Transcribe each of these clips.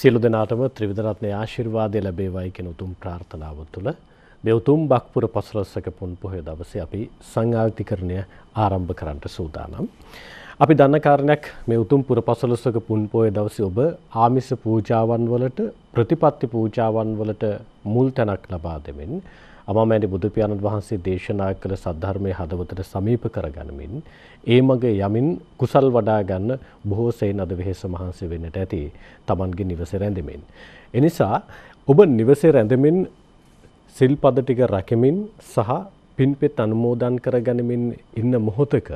සියලු දෙනාටම ත්‍රිවිධරත්නය ආශිර්වාදය ලැබේවයි කෙන උතුම් ප්‍රාර්ථනාව තුළ මේ උතුම් බක්පුර පසලස්සක පුන් පොහය දවසේ අපි සංආර්ථිකරණය ආරම්භ කරන්නට සූදානම්. අපි දන්නකාරණයක් මේ උතුම් පුර පසලස්සක පුන් පොය දවස ඔබ ආමිස පූජාවන් වලට ප්‍රතිපත්ති පූජාවන් වලට මුල් තැනක් ලබා දෙමින් අමාමෑණි බුදු පියාණන් වහන්සේ දේශනා කළ සද්ධර්මයේ හදවතට සමීප කරගනිමින් ඒ මඟ යමින් කුසල් වඩා ගන්න බොහෝ සෙයින් අද වෙහෙස මහන්සි වෙන්නට ඇති Tamanගේ නිවසේ රැඳෙමින්. එනිසා ඔබ නිවසේ රැඳෙමින් සිල්පද ටික රැකෙමින් සහ පින්පෙත් අනුමෝදන් කරගනිමින් ඉන්න මොහොතක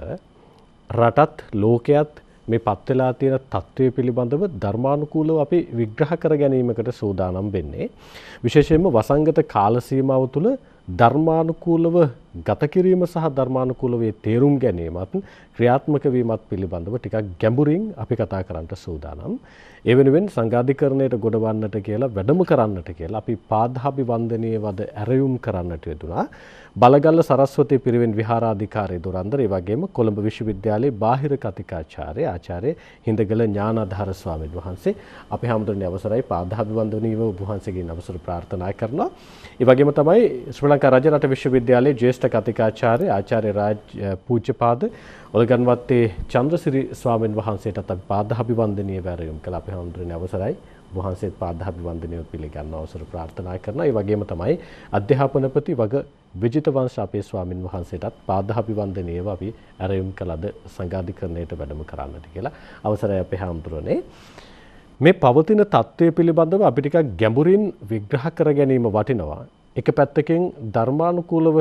රටත් ලෝකයත් මේ පත් වෙලා තියෙන తත්වයේ පිළිබඳව ධර්මානුකූලව අපි විග්‍රහ කර ගැනීමකට සූදානම් වෙන්නේ. විශේෂයෙන්ම වසංගත කාල සීමාව තුළ ධර්මානුකූලව ගත කිරීම සහ ධර්මානුකූලවේ තේරුම් ගැනීමත් ක්‍රියාත්මක වීමත් පිළිබඳව ටිකක් ගැඹුරින් අපි කතා කරන්නට සූදානම්. ඒ වෙනුවෙන් සංඝාධිකරණයට ගොඩවන්නට කියලා වැඩම කරන්නට කියලා අපි පාදහාභි වන්දනීය වද ඇරයුම් කරන්නට යෙදුනා. බලගල්ල සරස්වති පිරිවෙන් විහාරාධිකාරී දුරන්දර, ඒ වගේම කොළඹ විශ්වවිද්‍යාලයේ බාහිර කතිකාචාර්ය ආචාර්ය හිඳගල ඥානාධාර ස්වාමීන් වහන්සේ අපි හැමදෙරේ අවසරයි පාදහාභි වන්දනීයව ඔබ වහන්සේගෙන් අවසර ප්‍රාර්ථනා කරනවා. ඒ වගේම තමයි ශ්‍රී ලංකා රජරට විශ්වවිද්‍යාලයේ විශිෂ්ට කතිකාචාර්ය ආචාර්ය රාජ් පූජ්‍යපාද ඔලගන්වත්තේ චන්ද්‍රසිරි ස්වාමීන් වහන්සේටත් අපි පාදාභිවන්දනීය වැරයුම් කළ අපේ හඳුරන්නේ අවසරයි. වහන්සේත් පාදාභිවන්දනය පිළිගන්න අවසර ප්‍රාර්ථනා කරනවා. ඒ වගේම තමයි අධ්‍යාපනපති වග විජිත වංශ අපේ ස්වාමින් වහන්සේටත් පාදාභිවන්දනීයව අපි ඇරයුම් කළද සංඝාධිකරණයට වැඩම කරන්නට කියලා අවසරයි අපේ හඳුරන්නේ. මේ පවතින தત્ත්වය පිළිබඳව අපි ටිකක් ගැඹුරින් විග්‍රහ කර ගැනීම වටිනවා. එක පැත්තකින් ධර්මානුකූලව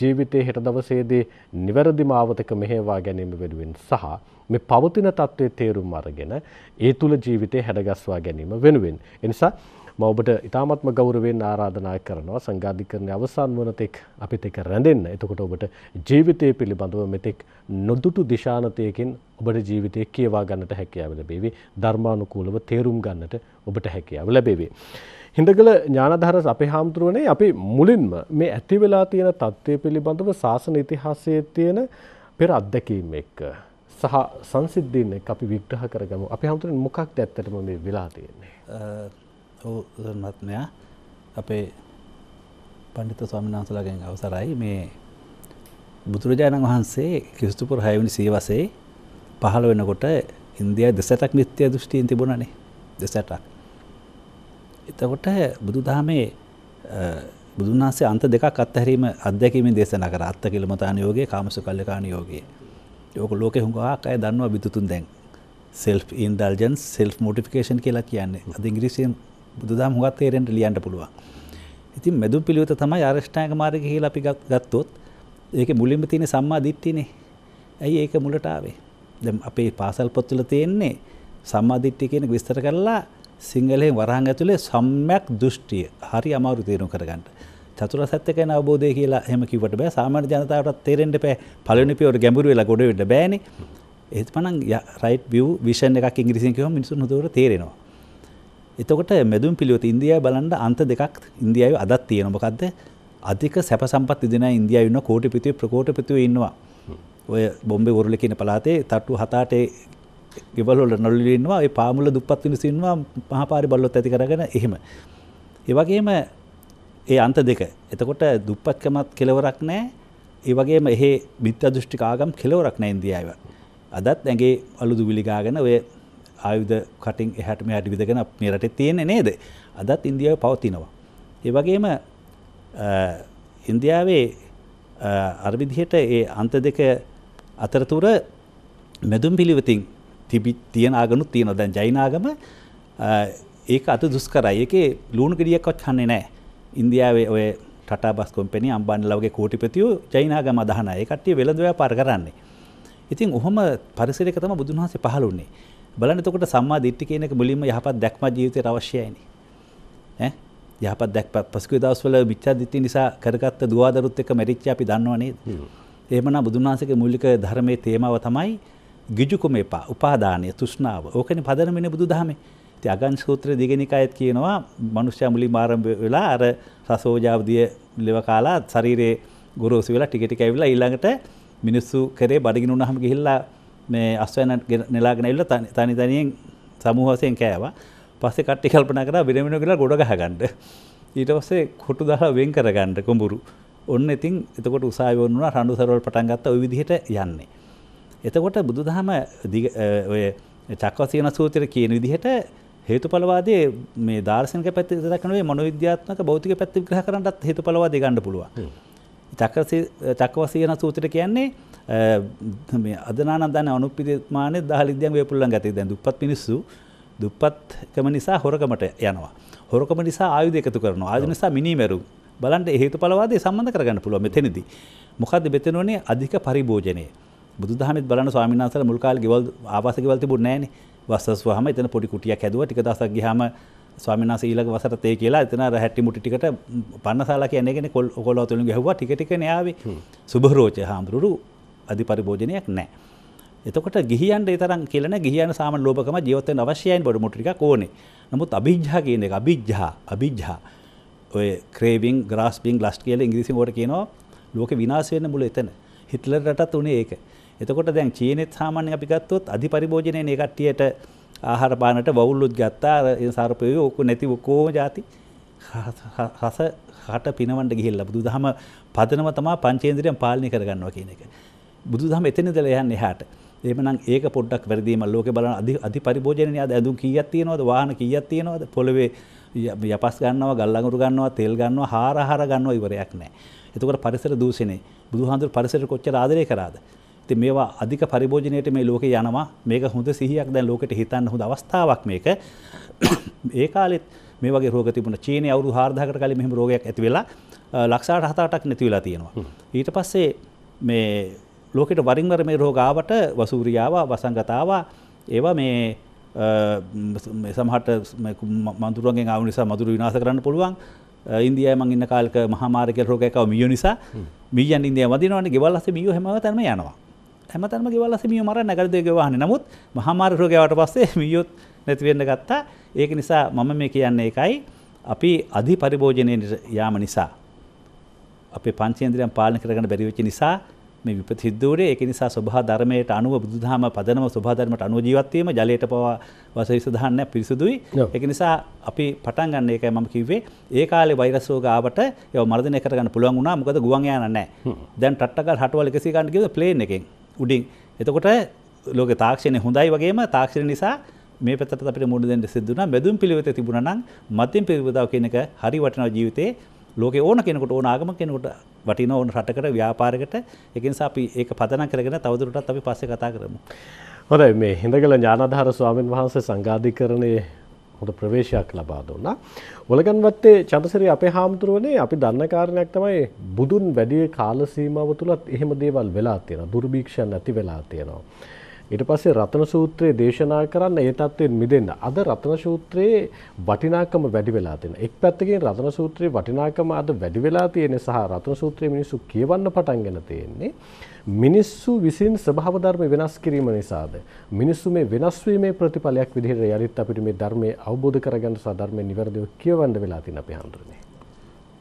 ජීවිතයේ හෙට දවසේදී නිවැරදි මාවතක මෙහෙවා ගැනීම වෙනුවෙන් සහ මේ පවතින தત્ත්වයේ තේරුම් අරගෙන ඒ තුල ජීවිතේ හැඩගස්වා ගැනීම වෙනුවෙන් ඒ නිසා මම ඔබට ඉතාමත්ම ගෞරවයෙන් ආරාධනා කරනවා සංඝාධිකරණයේ අවසන් වන තෙක් අපිට එක රැඳෙන්න. එතකොට ඔබට ජීවිතය පිළිබඳව මෙතෙක් නොදුටු දිශානතයකින් ඔබට ජීවිතය කියවා ගන්නට හැකියාව ලැබේවි. ධර්මානුකූලව තේරුම් ගන්නට ඔබට හැකියාව ලැබේවි. හිඳගල ඥානධරස් අපේ හාමුදුරුවනේ අපි මුලින්ම මේ ඇති වෙලා තියෙන තත්ත්වය පිළිබඳව ශාසන ඉතිහාසයේ තියෙන පෙර අත්දැකීම් එක්ක සහ සංසිද්ධීන් එක්ක අපි විග්‍රහ කරගමු. අපේ හාමුදුරුවනේ මොකක්ද ඇත්තටම මේ වෙලා තියෙන්නේ? ඔව් සර්මත්මයා අපේ පඬිතු ස්වාමීන් වහන්සේලාගෙන් අවසරයි මේ බුදුරජාණන් වහන්සේ ක්‍රිස්තුපුර 6 වෙනි සියවසේ පහළ වෙනකොට ඉන්දියාවේ දෙසටක් මිත්‍යා දෘෂ්ටියින් තිබුණානේ. දෙසටක්. එතකොට බුදු දහමේ බුදුන් වහන්සේ අන්ත දෙකක් අත්හැරීම අධ්‍යැකීමෙන් දේශනා කර අත්ත කිලමතාන යෝගයේ කාමසු කල්ලකාන යෝගයේ. ඕක ලෝකෙ හුඟක් අය දන්නවා බිතුතුන් දැන්. සෙල්ෆ් ඉන්ඩල්ජන්ස් සෙල්ෆ් මෝටිෆිකේෂන් කියලා කියන්නේ. අද ඉංග්‍රීසියෙන් බුදුදහම හුඟක් තේරෙන්න ලියන්න පුළුවන්. ඉතින් මෙදු පිළිවෙත තමයි අරෂ්ඨායක මාර්ගය කියලා අපි ගත්තොත් ඒකේ මුලින්ම තියෙන සම්මා දිට්ඨිනේ. ඇයි ඒක මුලට ආවේ? දැන් අපේ පාසල් පොත්වල තියෙන්නේ සම්මා දිට්ඨිය කියන විස්තර කරලා සිංහලයෙන් වරහන් ඇතුලේ සම්මයක් දෘෂ්ටිය හරි අමාරු තේරුම් කරගන්න. චතුර සත්‍ය ගැන අවබෝධය කියලා එහෙම කිව්වට බෑ සාමාන්‍ය ජනතාවට තේරෙන්න බෑ. පළවෙනි පියවර ගැඹුරු වෙලා ගොඩ වෙන්න බෑනේ. ඒත් මනම් රයිට් view vision එකක් ඉංග්‍රීසියෙන් කිව්වම මිනිස්සුන් හොඳට තේරෙනවා. එතකොට මෙදුම් පිළිවෙත ඉන්දියාව බලන්න අන්ත දෙකක් ඉන්දියාවේ අදත් තියෙනවා. මොකද්ද? අධික සැප සම්පත් ඉදෙන ඉන්දියාවේ ඉන්න කෝටිපතිව ප්‍රකෝටිපතිව ඉන්නවා. ඔය බොම්බේ වරුල කියන පළාතේ තට්ටු 7-8 ගෙවල්ොල නොලින්වා ඒ පාමුල දුපත් විනිසින්වා පහපාරි බල්ලොත් ඇති කරගෙන එහෙම. ඒවගේම ඒ අන්ත දෙක එතකොට දුප්පත්කමත් කෙලවරක් නෑ ඒවගේම එහ බිත්ත දෘෂ්ටිකාගම් කෙලවරක් නෑ ඉන්දියාව. අදත් ඇගේ අලුදු විලිගාගෙන ඔය ආයුධ කටින් එහටම හට විදගෙන නිරට තියෙන නේද අදත් ඉන්දියාව පවතිනවා. ඒවගේම ඉන්දියාවේ අරවිදිහට ඒ අන්ත දෙක අතරතුර මැදුම් පිළිවතින් තිබි තියෙන ආගනුත් තියෙනවා. දැන් ජෛන ආගම ඒක අත දුෂ්කරයි. ඒකේ ලුණු ගෙඩියක්වත් කන්නේ නැහැ. ඉන්දියාවේ ඔය ටටා බස් කොම්පැනි අම්බානිලා වගේ කෝටිපතියෝ ජෛන ආගම අදහනයි. ඒ කට්ටිය වෙළඳ ව්‍යාපාර කරන්නේ. ඉතින් ඔහොම පරිසරයක තමයි බුදුන් වහන්සේ පහළ වුණේ. බලන්න එතකොට සම්මා දිට්ඨිය කියන එක මුලින්ම යහපත් දැක්ම ජීවිතයට අවශ්‍යයිනේ. ඈ යහපත් දැක්පත් පසුගිය දවස්වල මිත්‍යා දිට්ඨිය නිසා කරගත්ත දුවාදරුත් එක්ක මැරිච්ච අපි දන්නව නේද? එහෙමනම් බුදුන් වහන්සේගේ මූලික ධර්මයේ තේමාව තමයි ගිජුකුම එපා උපාදානය තුෂ්නාව ඕකන පදනමෙන බුදු දහමේ ති අගන් සූත්‍ර දිගෙනිකායත් කියනවා මනුෂ්‍ය මුලි මාරම්භ වෙලා අර සසෝජාවදිය ලෙවකාලා සරීරයේ ගුරුසු වෙලා ටිකටික ඇවිල්ලා ඊළඟට මිනිස්සු කරේ බඩගින උනහම ගිහිල්ලා මේ අස්වැන්න නෙලාගෙන ඇවිල්ලා තනි තනියෙන් සමූහ වශයෙන් කෑවා. පස්සේ කට්ටි කල්පනා කරා විරමිනු කියලා ගොඩ ගහගන්න. ඊට පස්සේ කොටු දාලා වෙන් කරගන්න කුඹුරු. ඔන්න ඉතින් එතකොට උසාවි වුණා රණ්ඩු සරවල් පටන් ගත්තා ওই විදිහට යන්නේ. එතකොට බුදුදහම ඔය චක්වසයන සූතර කියන විදිහට හේතු පලවාදේ මේ දාර්ශනක පැති දක්නේ මොනවිද්‍යාත්මක බෞතික පැත්ති ග්‍රහ කරටත් හේතු පලවාද ගන්න පුළුව. චක්වසයන සූතර කියන්නේ අදනාදන අනුපිරිමාන දාලිද්‍යන් වේපුල්ලන් ගති දැන් දුපත් පිනිස්සු දුප්පත්කම නිසා හොරකමට යනවා. හොරකම නිසා ආයුධ එකතු කරන ආය නිසා මිනිමැරු බලන්ට හේතු පලවාදේ සම්බඳ කරගන්න පුළුව මෙතෙනදී. මොකද බෙතනෝනේ අධික පරිභෝජනය. බුදුදහමෙත් බලන්න ස්වාමීන් වහන්සේලා මුල් කාලේ ගෙවල් ආවාස ගෙවල් තිබුණේ නැහනේ. වස්සස් වහම එතන පොඩි කුටියක් හැදුවා. ටික දවසක් ගියාම ස්වාමීන් වහන්සේ ඊළඟ වසරත් ඒ කියලා එතන රැහැටි මුටි ටිකට පන්නසාලා කියන්නේ කෙනෙක් කොළව තුලින් ගැහුවා. ටික ටික න්යාවේ. සුභරෝච හාමුදුරු අධිපරිභෝජනයක් නැහැ. එතකොට ගිහියන්ට ඒ තරම් කියලා නැහැ ගිහියන් සාමාන්‍ය ලෝභකම ජීවත් වෙන්න අවශ්‍යයින් බඩු මුට්ටු ටිකක් ඕනේ. නමුත් අභිජ්ජා කියන එක අභිජ්ජා අභිජ්ජා ඔය ක්‍රේවිං ග්‍රාස්පින් ලස්ට් කියලා ඉංග්‍රීසියෙන් ඕකට කියනවා ලෝකේ විනාශ වෙන්න මුල එතන. හිට්ලර් රටත් උනේ ඒක. එතකොට දැන් චීනෙත් සාමාන්‍ය අපි ගත්තොත් අධිපරිභෝජනයේ මේ කට්ටියට ආහාර පානට වවුල්ලුත් ගත්තා සර්පයෝ ඔක්කො නැති ඔක්කොම જાති රස හට පිනවන්න ගිහිල්ලා බුදුදහම පදනම තමයි පංචේන්ද්‍රියන් පාලනය කරගන්නවා කියන එක. බුදුදහම එතනද යන්නේ එහාට. එහෙමනම් ඒක පොඩ්ඩක් වැඩිදීම ලෝකේ බලන අධි අධිපරිභෝජනනේ අද ඇඳුම් කීයක් තියෙනවද වාහන කීයක් තියෙනවද පොළවේ යපස් ගන්නවා ගල් අඟුරු ගන්නවා තෙල් ගන්නවා හාරහාර ගන්නවා ඉවරයක් නැහැ. එතකොට පරිසර දූෂණේ බුදුහාඳුර පරිසරට කොච්චර ආදරය කරාද? ඉතින් මේවා අධික පරිභෝජනයට මේ ලෝකේ යනවා. මේක හොඳ සිහියක් දැන් ලෝකෙට හිතන්න හොඳ අවස්ථාවක් මේක. ඒ කාලෙත් මේ වගේ රෝග තිබුණ චීනය අවුරු හාර්දාකට කලින් මෙහෙම රෝගයක් ඇති වෙලා ලක්ෂාට හතාටක් නැති වෙලා තියෙනවා. ඊට පස්සේ මේ ලෝකෙට වරින් වර මේ රෝග ආවට වසූරියාව, වසංගතාව ඒවා මේ සමහට මන්තුරුවන්ගෙන් ආව නිසා මදුරු විනාශ කරන්න පුළුවන්. ඉන්දියාවේ මං ඉන්න කාලෙක මහා මාර්ග රෝගයක් ආව මියෝ නිසා මීයන් ඉන්දියාව වදිනවනේ ගෙවල් අස්සේ මියෝ හැමව තැනම යනවා. හැමතැම ගෙවල්ලස මිය මරන්න නැකරදේ ගවාහන නමුත් මහමාර රෝගයාවට පස්සේ මියොත් නැතිවෙන්න ගත්තා ඒක නිසා මම මේ කියන්නේ එකයි අපි අධි පරිභෝජනයට යාම නිසා අපේ පංචේන්ද්‍රයන් පාලන කරගන්න බැරිවෙච්ච නිසා මේ විපත් සිද්ධූරේ ඒක නිසා සභා ධර්මයට අනුව බුදුදහම පදනම සභා ධර්මයට අනුව ජීවත් වීම ජලයට පවා වසවිස දහන්න පිරිසුදුයි ඒක නිසා අපි පටන් ගන්න එකයි මම කිව්වේ ඒ කාලේ වෛරස් රෝග ආවට ඒව මර්ධනය කරගන්න පුළුවන් වුණා මොකද ගුවන් යාන නැහැ දැන් ටට්ටකල් හටවල් 100 ගන්න කිව්වද ප්ලේන් එකෙන් උඩින් එතකොට ලෝක තාක්ෂණය හොඳයි වගේම තාක්ෂණ නිසා මේ පැත්තට අපිට මුණ දෙන්න සිද්ධුනා මෙදුම් පිළිවෙත තිබුණා නම් මධ්‍යම පිළිවෙතාව කියන එක හරි වටිනා ජීවිතේ ලෝකේ ඕන කෙනෙකුට ඕන ආගමක කෙනෙකුට වටිනා ඕන රටකට ව්‍යාපාරයකට ඒක නිසා අපි ඒක පදනම් කරගෙන තවදුරටත් අපි පස්සේ කතා කරමු. හොඳයි මේ හිඳගල ඥානාධාර ස්වාමින් වහන්සේ සංඝාධිකරණයේ හොඳ ප්‍රවේශයක් ලබා දුන්නා. ඔලගන්වත්තේ චන්දසිරි අපේ හාමුදුරුවනේ අපි දන්න කාරණයක් තමයි බුදුන් වැඩි කාල සීමාව තුලත් එහෙම දේවල් වෙලා තියෙනවා. දුර්භීක්ෂණ නැති වෙලා තියෙනවා. ඊට පස්සේ රතන සූත්‍රයේ දේශනා කරන්න ඒ தත්වෙන් මිදෙන්න. අද රතන සූත්‍රයේ වටිනාකම වැඩි වෙලා තියෙනවා. එක් පැත්තකින් රතන සූත්‍රයේ වටිනාකම අද වැඩි වෙලා තියෙන සහ රතන සූත්‍රයේ මිනිස්සු කියවන්න පටන්ගෙන තියෙන්නේ. මිනිස්සු විසින් ස්වභාව ධර්ම වෙනස් කිරීම නිසාද මිනිස්සු මේ වෙනස් වීමේ ප්‍රතිඵලයක් විදිහට යලිත් අපිට මේ ධර්මයේ අවබෝධ කරගන්න සහ ධර්මයේ නිවැරදිව කියවන්න වෙලා තියෙන අපේ හඳුනේ.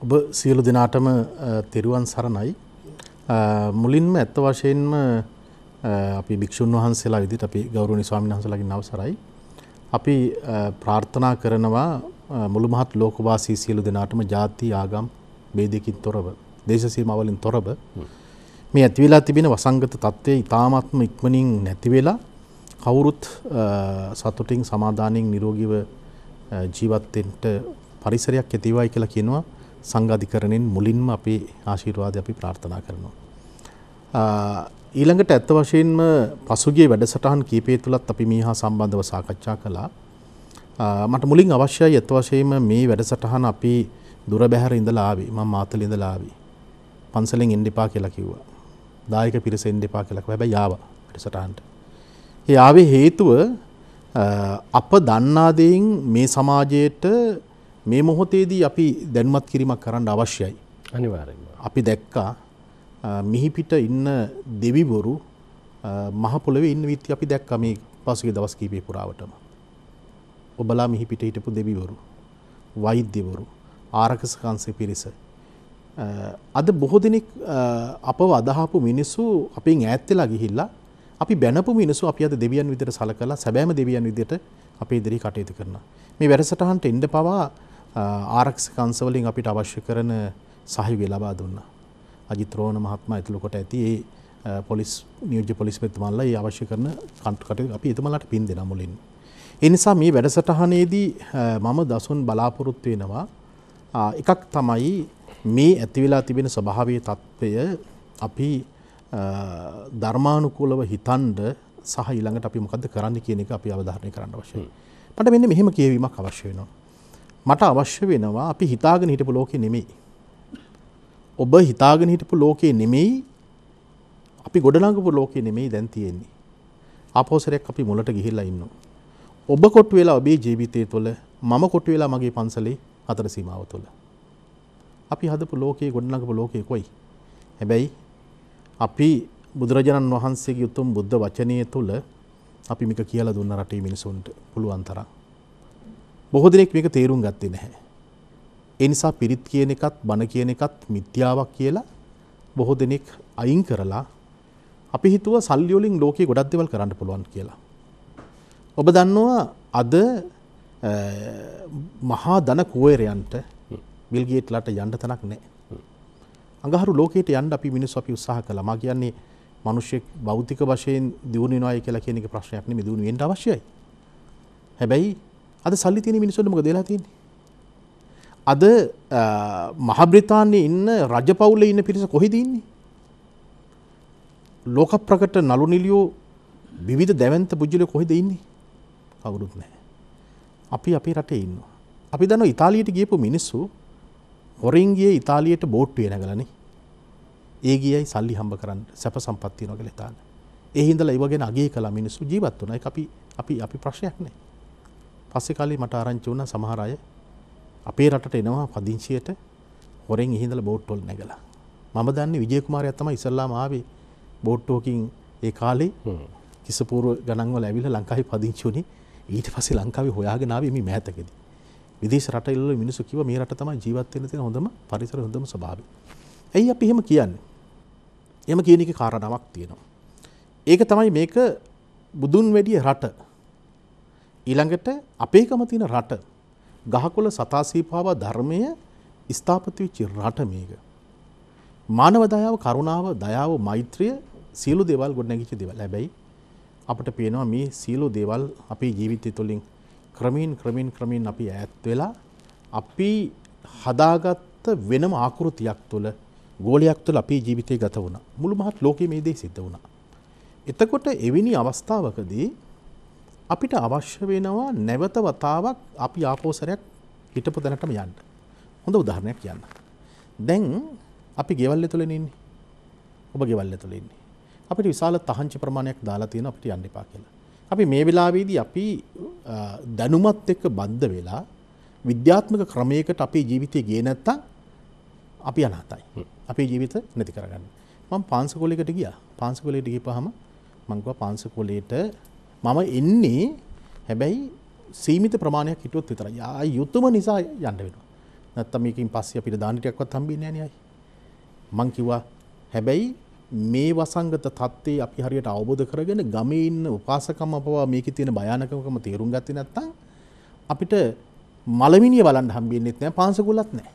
ඔබ සියලු දෙනාටම තෙරුවන් සරණයි. මුලින්ම ඇත්ත වශයෙන්ම අපි භික්‍ෂූන් වහන්සේලා විදිට අපි ගෞරුණනි ස්වාමින් වහන්සලගේ නවසරයි. අපි ප්‍රාර්ථනා කරනවා මුළුමහත් ලෝකවාසී සියලු දෙනාටම ජාති ආගම් බේදකින් තොරව දේශසීමවලින් තොරබ මේ ඇතිවෙලා තිබෙන වසංගත තත්ත්වය ඉතාමත්ම ඉක්මනින් නැතිවෙලා කවුරුත් සතුටින් සමාධානයෙන් නිරෝගීව ජීවත්තෙන්ට පරිසරයක් ඇතිවයි කියලා කියනවා සංගාධිකරණයෙන් මුලින්ම අපි ආශීර්වාද අපි ප්‍රාර්ථනා කරනවා. ඊළඟට ඇත්ත වශයෙන්ම පසුගිය වැඩසටහන් කීපය තුලත් අපි මේ හා සම්බන්ධව සාකච්ඡා කළා. මට මුලින් අවශ්‍යයි ඇත්ත වශයෙන්ම මේ වැඩසටහන අපි දුර බැහැර ඉඳලා ආවේ. මම මාතලේ ඉඳලා ආවේ. පන්සලෙන් එන්න එපා කියලා කිව්වා. දායක පිරිස එන්න එපා කියලා කිව්වා. හැබැයි ආවා වැඩසටහනට. ඒ ආවේ හේතුව අප දන්නා දෙයින් මේ සමාජයට මේ මොහොතේදී අපි දැනුවත් කිරීමක් කරන්න අවශ්‍යයි. අනිවාර්යයෙන්ම. අපි දැක්කා මිහිපිට ඉන්න දෙවිවරු මහපොළොව ඉන්න විත් අපි දැක්ක මේ පසුගේ දවස් කීපේ පුරාවටම. ඔබලා මිහිපිට හිටපු දෙවිවරු. වෛද්‍යවරු. ආරකසකන්සේ පිරිස. අද බොහෝ දෙනෙක් අපව අදහපු මිනිස්සු අපෙන් ඈත්වෙලා ගිහිල්ලා අපි බැනපු මිනිස්සු අපි අද දෙවියන් විදිහට සලකලා සැබෑම දෙවියන් විදිහට අපේ ඉදිරියේ කටයුතු කරනවා. මේ වැඩසටහනට එන්න පවා ආරක්ෂක අංශවලින් අපිට අවශ්‍ය කරන සහයෝගය ලබා දුන්නා. අජිත්‍රෝණ මහත්මා ඇතුළු කොට ඇති ඒ පොලිස් නියෝජ්‍ය පොලිස්පතිතුමාලා ඒ අවශ්‍ය කරන කටයුතු අපි එතුමලාට පින් දෙනවා මුලින්. ඒ නිසා මේ වැඩසටහනේදී මම දසුන් බලාපොරොත්තු වෙනවා එකක් තමයි මේ ඇතිවෙලා තිබෙන ස්වභාවය තත්ත්වය අපි ධර්මානුකූලව හිතන්ඩ සහ ඊළඟට අපි මොකද කරන්න කියන එක අපි අවධාරණය කරන්න අවශ්‍යයි. මට මෙන්න මෙහෙම කියවීමක් අවශ්‍ය වෙනවා. මට අවශ්‍ය වෙනවා අපි හිතාගෙන හිටපු ලෝකෙ නෙමෙයි. ඔබ හිතාගෙන හිටපු ලෝකයේ නෙමෙයි අපි ගොඩනඟපු ලෝකයේ නෙමෙයි දැන් තියෙන්නේ. ආපෝසරයක් අපි මුලට ගිහිල්ලා ඉන්නවා. ඔබ කොට්ටු වෙලා ඔබේ ජීවිතය තුළ මම කොට්ටු වෙලා මගේ පන්සලේ අතර සීමාව තුළ. අපි හදපු ලෝකයේ ගොඩනඟපු ලෝකයේ කොයි. හැබැයි අපි බුදුරජාණන් වහන්සේගේ උතුම් බුද්ධ වචනය තුළ අපි මේක කියලා දුන්න රටේ මිනිසුන්ට පුළුවන් තරම්. බොහෝ දෙනෙක් මේක තේරුම් ගත්තේ නැහැ. ඒ නිසා පිරිත් කියන එකත් බණ කියන එකත් මිත්‍යාවක් කියලා බොහෝ දෙනෙක් අයින් කරලා අපි හිතුව සල්ලි වලින් ලෝකේ ගොඩක් දේවල් කරන්න පුළුවන් කියලා. ඔබ දන්නවා අද මහා ධන කුවේරයන්ට බිල් ගේට්ලාට යන්න තැනක් නැහැ. අඟහරු ලෝකයට යන්න අපි මිනිස්සු අපි උත්සාහ කළා. මා කියන්නේ මිනිස්සෙක් භෞතික වශයෙන් දියුණු වෙනවායි කියලා කියන එක ප්‍රශ්නයක් නෙමෙයි දියුණු වෙන්න අවශ්‍යයි. හැබැයි අද සල්ලි තියෙන මිනිස්සුන්ට මොකද වෙලා තියෙන්නේ? අද මහබ්‍රිතාන්නේ ඉන්න රජපවුල ඉන්න පිරිස කොහෙදන්නේ. ලෝක ප්‍රකට නලු නිලියෝ විවිධ දැවන්ත පුද්ජලය කොහෙද ඉන්නේ කවුරුත් නෑ. අපි අපි රටේ ඉන්න. අපි දන්න ඉතාලියට ගියපු මිනිස්සු හොරින්ගේ ඉතාලියට බෝට්ටුව නැගලන ඒ ගියයි සල්ලි හම්බ කරන්න සැප සම්පත්තිය නොගල තාන එහින්දල ඉවගෙන අගේ කලා මිනිස්සු ජීවත් වනයි අපි අපි අපි ප්‍රශ්යක් නෑ පස්සෙ කාලේ මට ආරංචි වුණ සමහරය අපේ රටට එනවා පදිංචියට හොරෙන් ඉහිඳල බෝට්ටොල් නැගලා මම දන්න විජයකුමාරය ඇතම ඉසල්ලාම ආවේ බෝට්ටෝකින් ඒ කාලේ කිසපූරුව ගණන්වල ඇවිල ලංකාහි පදිංචුණි ඊට පසේ ලංකාවේ හොයාගෙනාව මේ මෑතකෙද. විදේශ රටල්ල මිනිසු කිව මේ රට තම ජීවත්වෙන තින හොඳම පරිසර හොඳම ස්භාව. ඇයි අපි එහෙම කියන්න. එම කියන එක කාරණාවක් තියෙනවා. ඒක තමයි මේක බුදුන් වැඩිය රට ඊළඟට අපේකම තියෙන රට ගහකොළ සතාසීපාව ධර්මය ස්ථාපතිවිච්චි රට මේක. මානව දයාව කරුණාව දයාව මෛත්‍රිය සියලු දේවල් ගොඩනැගිච්ච දේවල්. හැබැයි අපිට පේනවා මේ සියලු දේවල් අපේ ජීවිතය තුළින් ක්‍රමයෙන් ක්‍රමයෙන් ක්‍රමයෙන් අපි ඈත් වෙලා අපි හදාගත්ත වෙනම ආකෘතියක් තුළ ගෝලයක් තුළ අපේ ජීවිතය ගත වුණා. මුළු මහත් ලෝකයේ මේ දේ සිද්ධ වුණා. එතකොට එවැනි අවස්ථාවකදී අපිට අවශ්‍ය වෙනවා නැවත වතාවක් අපි ආපෝසරයක් හිටපු දැනටම යන්න. හොඳ උදාහරණයක් කියන්න. දැන් අපි ගෙවල් ඇතුළේ ඉන්නේ. ඔබ ගෙවල් ඇතුළේ ඉන්නේ. අපිට විශාල තහංචි ප්‍රමාණයක් දාලා තියෙන අපිට යන්න එපා කියලා. අපි මේ වෙලාවේදී අපි දැනුමත් එක්ක බද්ධ වෙලා විද්‍යාත්මක ක්‍රමයකට අපේ ජීවිතය ගියේ නැත්තම් අපි අනාතයි. අපේ ජීවිත නැති කරගන්න. මම පාංශකෝලයකට ගියා. පාංශකෝලයට ගිහපහම මං ගියා පාංශකෝලයට මම එන්නේ හැබැයි සීමිත ප්‍රමාණයක් හිටුවොත් විතරයි. ආ යුතුයම නිසා යන්න වෙනවා. නැත්තම් මේකෙන් පස්සේ අපිට දාන ටිකක්වත් හම්බෙන්නේ නැහැ නේ අය. මං කිව්වා හැබැයි මේ වසංගත தත්ත්වේ අපි හරියට අවබෝධ කරගෙන ගමේ ඉන්න උපාසකම අපවා මේකේ තියෙන භයානකමකම තේරුම් ගත්තේ නැත්තම් අපිට මලමිනිය බලන්න හම්බෙන්නේත් නැහැ පාංශකුලත් නැහැ.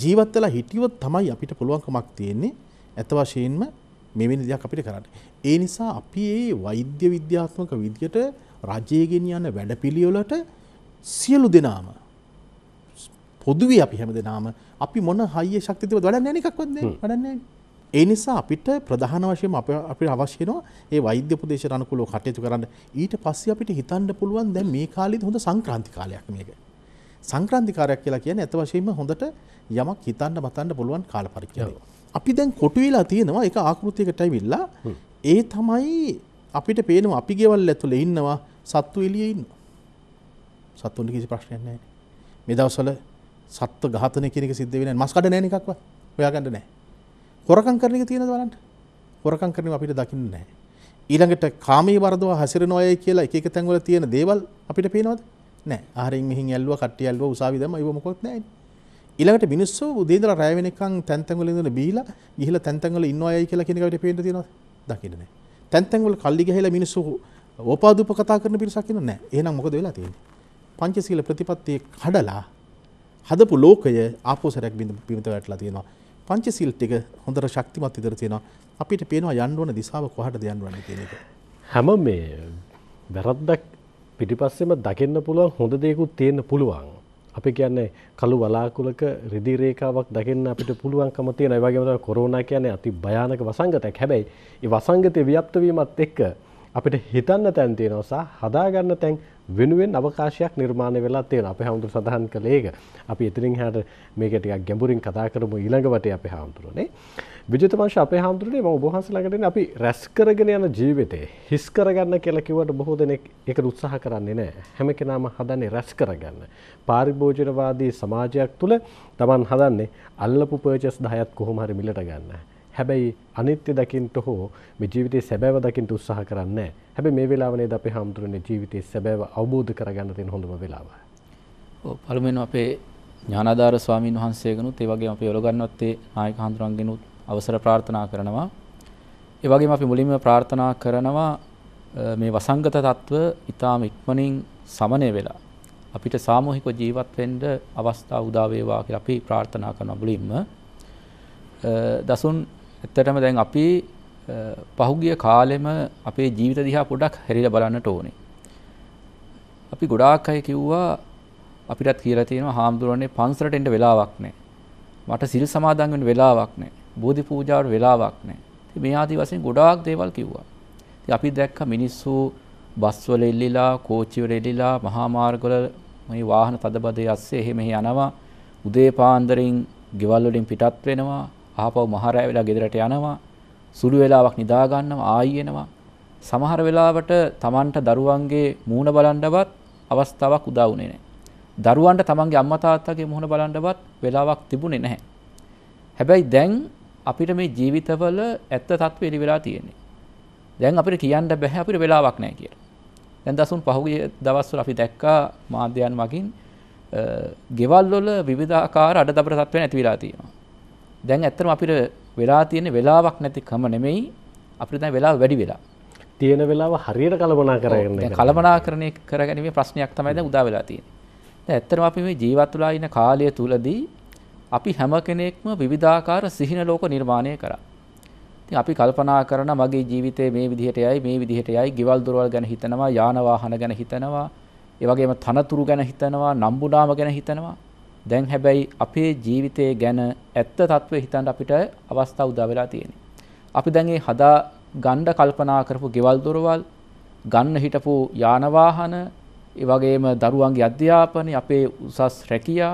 ජීවත් වෙලා හිටියොත් තමයි අපිට පුළුවන්කමක් තියෙන්නේ. අත වශයෙන්ම මෙවැනි දෙයක් අපිට කරන්න. ඒ නිසා අපි ඒ වෛද්‍ය විද්‍යාත්මක විදියට රජයගෙන් යන වැඩපිළිවෙලට සියලු දෙනාම පොදුවේ අපි හැම දෙනාම අපි මොන හයිය ශක්තිතිව වැඩන්නේ නැහැ එකක්වත් වැඩන්නේ ඒ නිසා අපිට ප්‍රධාන වශයෙන් අපිට අවශ්‍ය වෙනවා ඒ වෛද්‍ය උපදේශන අනුකූලව කටයුතු කරන්න. ඊට පස්සේ අපිට හිතන්න පුළුවන් දැන් මේ කාලෙදි හොඳ සංක්‍රාන්ති කාලයක් මේක. සංක්‍රාන්ති කාලයක් කියලා කියන්නේ අත වශයෙන්ම හොඳට යමක් හිතන්න මතන්න පුළුවන් කාල පරිච්ඡේදයක්. අපි දැන් කොටු වෙලා තියෙනවා එක ආකෘතියකටයි විල්ලා ඒ තමයි අපිට පේනවා අපි ගෙවල් ඇතුළේ ඉන්නවා සත්තු එළියේ ඉන්නවා. සත්තුන්ට කිසි ප්‍රශ්නයක් නැහැ. මේ දවස්වල සත්ත්ව ඝාතනය කියන එක සිද්ධ වෙන්නේ නැහැ. මස් කඩ නැහැ නිකක්වත්. හොයාගන්න නැහැ. හොරකම් කරන එක තියෙනවද බලන්න. හොරකම් කරනවා අපිට දකින්න නැහැ. ඊළඟට කාමයේ වර්ධව හැසිරෙන අය කියලා එක එක තැන්වල තියෙන දේවල් අපිට පේනවද? නැහැ. ආහාරයෙන් මෙහින් ඇල්ලුවා, කට්ටිය ඇල්ලුවා, උසාවි දැම්ම, ඒව මොකොත් නැහැ. ඊළඟට මිනිස්සු උදේ ඉඳලා රැය වෙනකන් තැන් තැන් වල ඉඳලා බීලා ගිහිලා තැන් තැන් වල ඉන්නවයයි කියලා කියන එකට පේන්න තියනවද? දකින්නේ නැහැ. තැන් තැන් වල කල්ලි ගහලා මිනිස්සු ඕපාදුප කතා කරන පිරිසක් ඉන්න නැහැ. එහෙනම් මොකද වෙලා තියෙන්නේ? පංචශීල ප්‍රතිපත්තියේ කඩලා හදපු ලෝකය ආපෝසරයක් බිඳ පිමිත වැටලා තියෙනවා. පංචශීල් ටික හොඳට ශක්තිමත් විතර තියෙනවා. අපිට පේනවා යන්න ඕන දිශාව කොහටද යන්න ඕන කියන එක. හැම මේ වැරද්දක් පිටිපස්සෙම දකින්න පුළුවන් හොඳ දේකුත් තියෙන්න පුළුවන්. අපි කියන්නේ කළු වලාකුලක රෙදි රේඛාවක් දකින්න අපිට පුළුවන්කම තියෙන. ඒ වගේම තමයි කොරෝනා කියන්නේ අති භයානක වසංගතයක්. හැබැයි මේ වසංගතේ ව්‍යාප්ත වීමත් එක්ක අපිට හිතන්න තැන් තියෙනවා සහ හදාගන්න තැන් වෙනුවෙන් අවකාශයක් නිර්මාණය වෙලා තියෙනවා. අපේ හැමතුරු සඳහන් කළේ ඒක. අපි එතනින් එහාට මේක ටිකක් ගැඹුරින් කතා කරමු ඊළඟ වටේ අපේ හැමතුරුනේ. විජිතවංශ අපේ හැමතුරුනේ මම ඔබ වහන්සේ ළඟට එන්නේ අපි රැස් කරගෙන යන ජීවිතේ හිස් කරගන්න කියලා කිව්වට බොහෝ දෙනෙක් ඒකට උත්සාහ කරන්නේ නැහැ. හැම කෙනාම හදන්නේ රැස් කරගන්න. පාරිභෝජනවාදී සමාජයක් තුළ Taman හදන්නේ අල්ලපු පර්චස් 10ක් කොහොම හරි මිලට ගන්න. හැබැයි අනිත්‍ය දකින්ට හෝ මේ ජීවිතේ සැබෑව දකින්ට උත්සාහ කරන්නේ හැබැයි මේ වෙලාව නේද අපේ හැමතුරුනේ ජීවිතේ සැබෑව අවබෝධ කරගන්න තියෙන හොඳම වෙලාව. ඔව් පළමුවෙන් අපේ ඥානාදාර ස්වාමීන් වහන්සේගෙනුත් ඒ වගේම අපේ ඔලගන්නවත්තේ නායක හඳුරන්ගෙනුත් අවසර ප්‍රාර්ථනා කරනවා. ඒ වගේම අපි මුලින්ම ප්‍රාර්ථනා කරනවා මේ වසංගත තත්ත්ව ඊටාම ඉක්මනින් සමනය වෙලා අපිට සාමූහිකව ජීවත් වෙන්න අවස්ථාව උදා වේවා කියලා අපි ප්‍රාර්ථනා කරනවා මුලින්ම දසුන් ඇත්තටම දැන් අපි පහුගිය කාලෙම අපේ ජීවිත දිහා පොඩක් හැරිලා බලන්නට ඕනේ. අපි ගොඩාක් අය කිව්වා අපිටත් කියලා තියෙනවා හාමුදුරනේ පන්සලට එන්න වෙලාවක් නැහැ. මට සිල් සමාදන් වෙන්න වෙලාවක් නැහැ. බෝධි පූජාවට වෙලාවක් නැහැ. ඉතින් මේ ආදි වශයෙන් ගොඩාක් දේවල් කිව්වා. ඉතින් අපි දැක්ක මිනිස්සු බස් වල එල්ලිලා, කෝච්චි වල එල්ලිලා, මහා මාර්ගවල මේ වාහන තදබදයේ ඇස්සේ එහෙම එහෙ යනවා. උදේ පාන්දරින් ගෙවල් වලින් පිටත් වෙනවා. ආපහු මහරෑ වෙලා ගෙදරට යනවා සුළු වෙලාවක් නිදා ගන්නවා ආයි එනවා සමහර වෙලාවට Tamanට දරුවන්ගේ මූණ බලන්නවත් අවස්ථාවක් උදා වුණේ නැහැ. දරුවන්ට Tamanගේ අම්මා තාත්තගේ මූණ බලන්නවත් වෙලාවක් තිබුණේ නැහැ. හැබැයි දැන් අපිට මේ ජීවිතවල ඇත්ත తත්ව එලි වෙලා තියෙන්නේ. දැන් අපිට කියන්න බෑ අපිට වෙලාවක් නැහැ කියලා. දැන් දසුන් පහුගිය දවස්වල අපි දැක්කා මාධ්‍යයන් මගින් ගෙවල් වල විවිධාකාර අඩදබර තත්ත්වයන් ඇති වෙලා තියෙනවා. දැන් ඇත්තටම අපිට වෙලා තියෙන වෙලාවක් නැතිකම නෙමෙයි අපිට දැන් වෙලාව වැඩි වෙලා. තියෙන වෙලාව හරියට කළමනා කරගන්න. දැන් කළමනාකරණය කරගැනීමේ ප්‍රශ්නයක් තමයි දැන් උදා වෙලා තියෙන්නේ. දැන් ඇත්තටම අපි මේ ජීවත් වෙලා ඉන්න කාලය තුලදී අපි හැම කෙනෙක්ම විවිධාකාර සිහින ලෝක නිර්මාණය කරා. ඉතින් අපි කල්පනා කරන මගේ ජීවිතේ මේ විදිහට යයි මේ විදිහට යයි, ගෙවල් දොරවල් ගැන හිතනවා, යාන ගැන හිතනවා, ඒ වගේම තනතුරු ගැන හිතනවා, නම්බුනාම ගැන හිතනවා. දැන් හැබැයි අපේ ජීවිතය ගැන ඇත්ත తත්වේ හිතන්න අපිට අවස්ථා උදා වෙලා තියෙනවා. අපි දැන් මේ හදා ගණ්ඩ කල්පනා කරපු ගෙවල් දොරවල් ගන්න හිටපු යානවාහන වගේම දරුවන්ගේ අධ්‍යාපනය අපේ උසස් රැකියා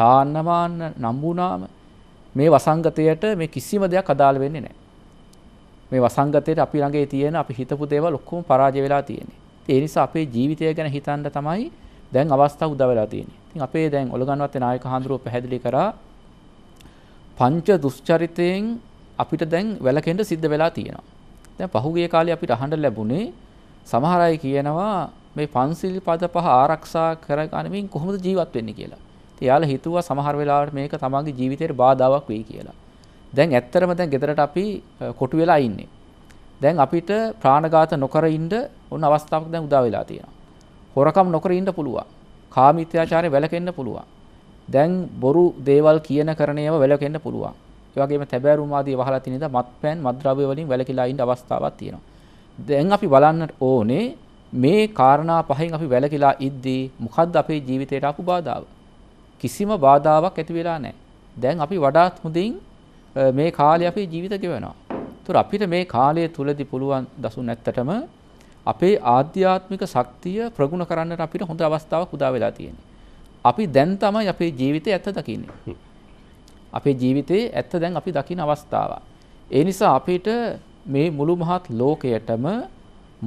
තාන්නමාන්න නම්බුනාම මේ වසංගතයට මේ කිසිම දෙයක් අදාළ වෙන්නේ නැහැ. මේ වසංගතයට අපි ළඟේ තියෙන අපි හිතපු දේවල් ඔක්කොම පරාජය වෙලා තියෙන්නේ. ඒ නිසා අපේ ජීවිතය ගැන හිතන්න තමයි දැන් අවස්ථාව උදා වෙලා තියෙන්නේ. අපේ දැන් ඔලගන්වත් නායක හඳුරුව පැහැදිලි කරා පංච දුස්චරිතයෙන් අපිට දැන් වැළකෙන්න සිද්ධ වෙලා තියෙනවා. දැන් පහුගිය කාලේ අපිට අහන්න ලැබුණේ සමහර අය කියනවා මේ පන්සිල් පද පහ ආරක්ෂා කරගනිමින් කොහොමද ජීවත් වෙන්නේ කියලා. ඉතින් යාළ හිතුවා සමහර වෙලාවට මේක තමන්ගේ ජීවිතේට බාධාවක් වෙයි කියලා. දැන් ඇත්තරම දැන් ගෙදරට අපි කොටු වෙලා ඉන්නේ. දැන් අපිට ප්‍රාණඝාත නොකර ඉන්න ඕන අවස්ථාවක් දැන් උදා වෙලා තියෙනවා. හොරකම් නොකර ඉන්න පුළුවන්. කාමීත්‍යාචාරය වැළකෙන්න පුළුවන්. දැන් බොරු දේවල් කියන කරන ඒවා වැළකෙන්න පුළුවන්. ඒ වගේම තැබෑරුම් ආදී වහලා තියෙන ඉඳ මත්පැන් මත්ද්‍රව්‍ය වලින් වැළකීලා ඉන්න අවස්ථාවක් තියෙනවා. දැන් අපි බලන්න ඕනේ මේ කාරණා පහෙන් අපි වැළකීලා ඉද්දී මොකද්ද අපේ ජීවිතයට ආපු බාධාව? කිසිම බාධාවක් ඇති වෙලා නැහැ. දැන් අපි වඩාත් හොඳින් මේ කාලේ අපේ ජීවිත ගෙවනවා. ඒතර අපිට මේ කාලය තුලදී පුළුවන් දසුන් ඇත්තටම අපේ ආධ්‍යාත්මික ශක්තිය ප්‍රගුණ කරන්නට අපිට හොඳ අවස්ථාවක් උදා වෙලා තියෙන්නේ. අපි දැන් තමයි අපේ ජීවිතය ඇත්ත දකින්නේ. අපේ ජීවිතයේ ඇත්ත දැන් අපි දකින අවස්ථාව. ඒ නිසා අපිට මේ මුළු මහත් ලෝකයටම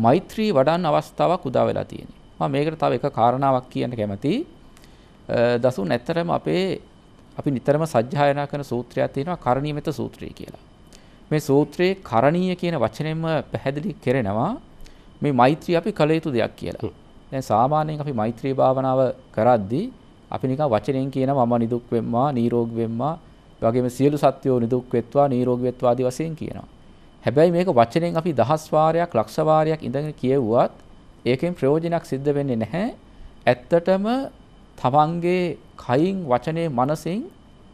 මෛත්‍රී වඩන්න අවස්ථාවක් උදා වෙලා තියෙන්නේ. මම මේකට තව එක කාරණාවක් කියන්න කැමතියි. දසුන් ඇත්තරම අපේ අපි නිතරම සජ්ජායනා කරන සූත්‍රයක් තියෙනවා කරණීයමෙත සූත්‍රය කියලා. මේ සූත්‍රයේ කරණීය කියන වචනයෙන්ම පැහැදිලි කරනවා මේ මෛත්‍රිය අපි කළ යුතු දෙයක් කියලා. දැන් සාමාන්‍යයෙන් අපි මෛත්‍රී භාවනාව කරද්දී අපි නිකන් වචනයෙන් කියනවා මම නිදුක් වෙම්මා නිරෝගී වෙම්මා වගේම සියලු සත්වෝ නිදුක් වෙත්වා නිරෝගී වෙත්වා ආදී වශයෙන් කියනවා. හැබැයි මේක වචනයෙන් අපි දහස් වාරයක් ලක්ෂ වාරයක් ඉඳගෙන කියෙව්වත් ඒකෙන් ප්‍රයෝජනයක් සිද්ධ වෙන්නේ නැහැ. ඇත්තටම තමන්ගේ කයින් වචනේ මනසින්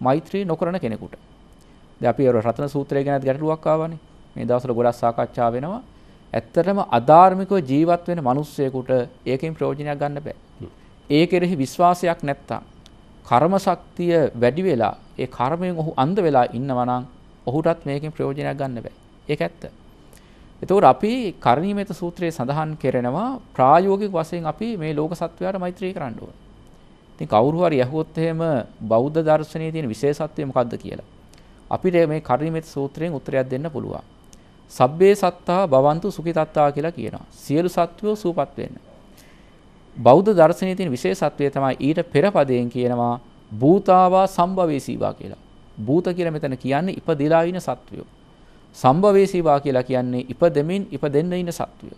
මෛත්‍රී නොකරන කෙනෙකුට. දැන් අපි රතන සූත්‍රය ගැන ගැටලුවක් ආවනේ. මේ දවස්වල ගොඩක් සාකච්ඡා වෙනවා. ඇත්තටම අධාර්මිකව ජීවත් වෙන මිනිස්සෙකුට ඒකෙන් ප්‍රයෝජනයක් ගන්න බෑ. ඒ කෙරෙහි විශ්වාසයක් නැත්තම් කර්ම ශක්තිය වැඩි වෙලා ඒ කර්මයෙන් ඔහු අන්ධ වෙලා ඉන්නවා නම් ඔහුටත් මේකෙන් ප්‍රයෝජනයක් ගන්න බෑ. ඒක ඇත්ත. එතකොට අපි කරණීයමෙත සූත්‍රයේ සඳහන් කරනවා ප්‍රායෝගික වශයෙන් අපි මේ ලෝක සත්වයාට මෛත්‍රී කරන්න ඕනේ. ඉතින් කවුරු හරි අහුවොත් එහෙම බෞද්ධ දර්ශනයේ තියෙන විශේෂත්වය මොකක්ද කියලා. අපිට මේ කරණීයමෙත සූත්‍රයෙන් උත්තරයක් දෙන්න පුළුවන්. සබ්බේ සත්තා බවන්තු සුඛිතත්තා කියලා කියනවා. සියලු සත්වෝ සූපත් වෙන්න. බෞද්ධ දර්ශනයේ තියෙන විශේෂත්වය තමයි ඊට පෙර පදයෙන් කියනවා භූතාවා සම්භවේසීවා කියලා. භූත කියලා මෙතන කියන්නේ ඉපදලා ඉන සත්වයෝ. සම්භවේසීවා කියලා කියන්නේ ඉපදෙමින් ඉපදෙන්න ඉන සත්වයෝ.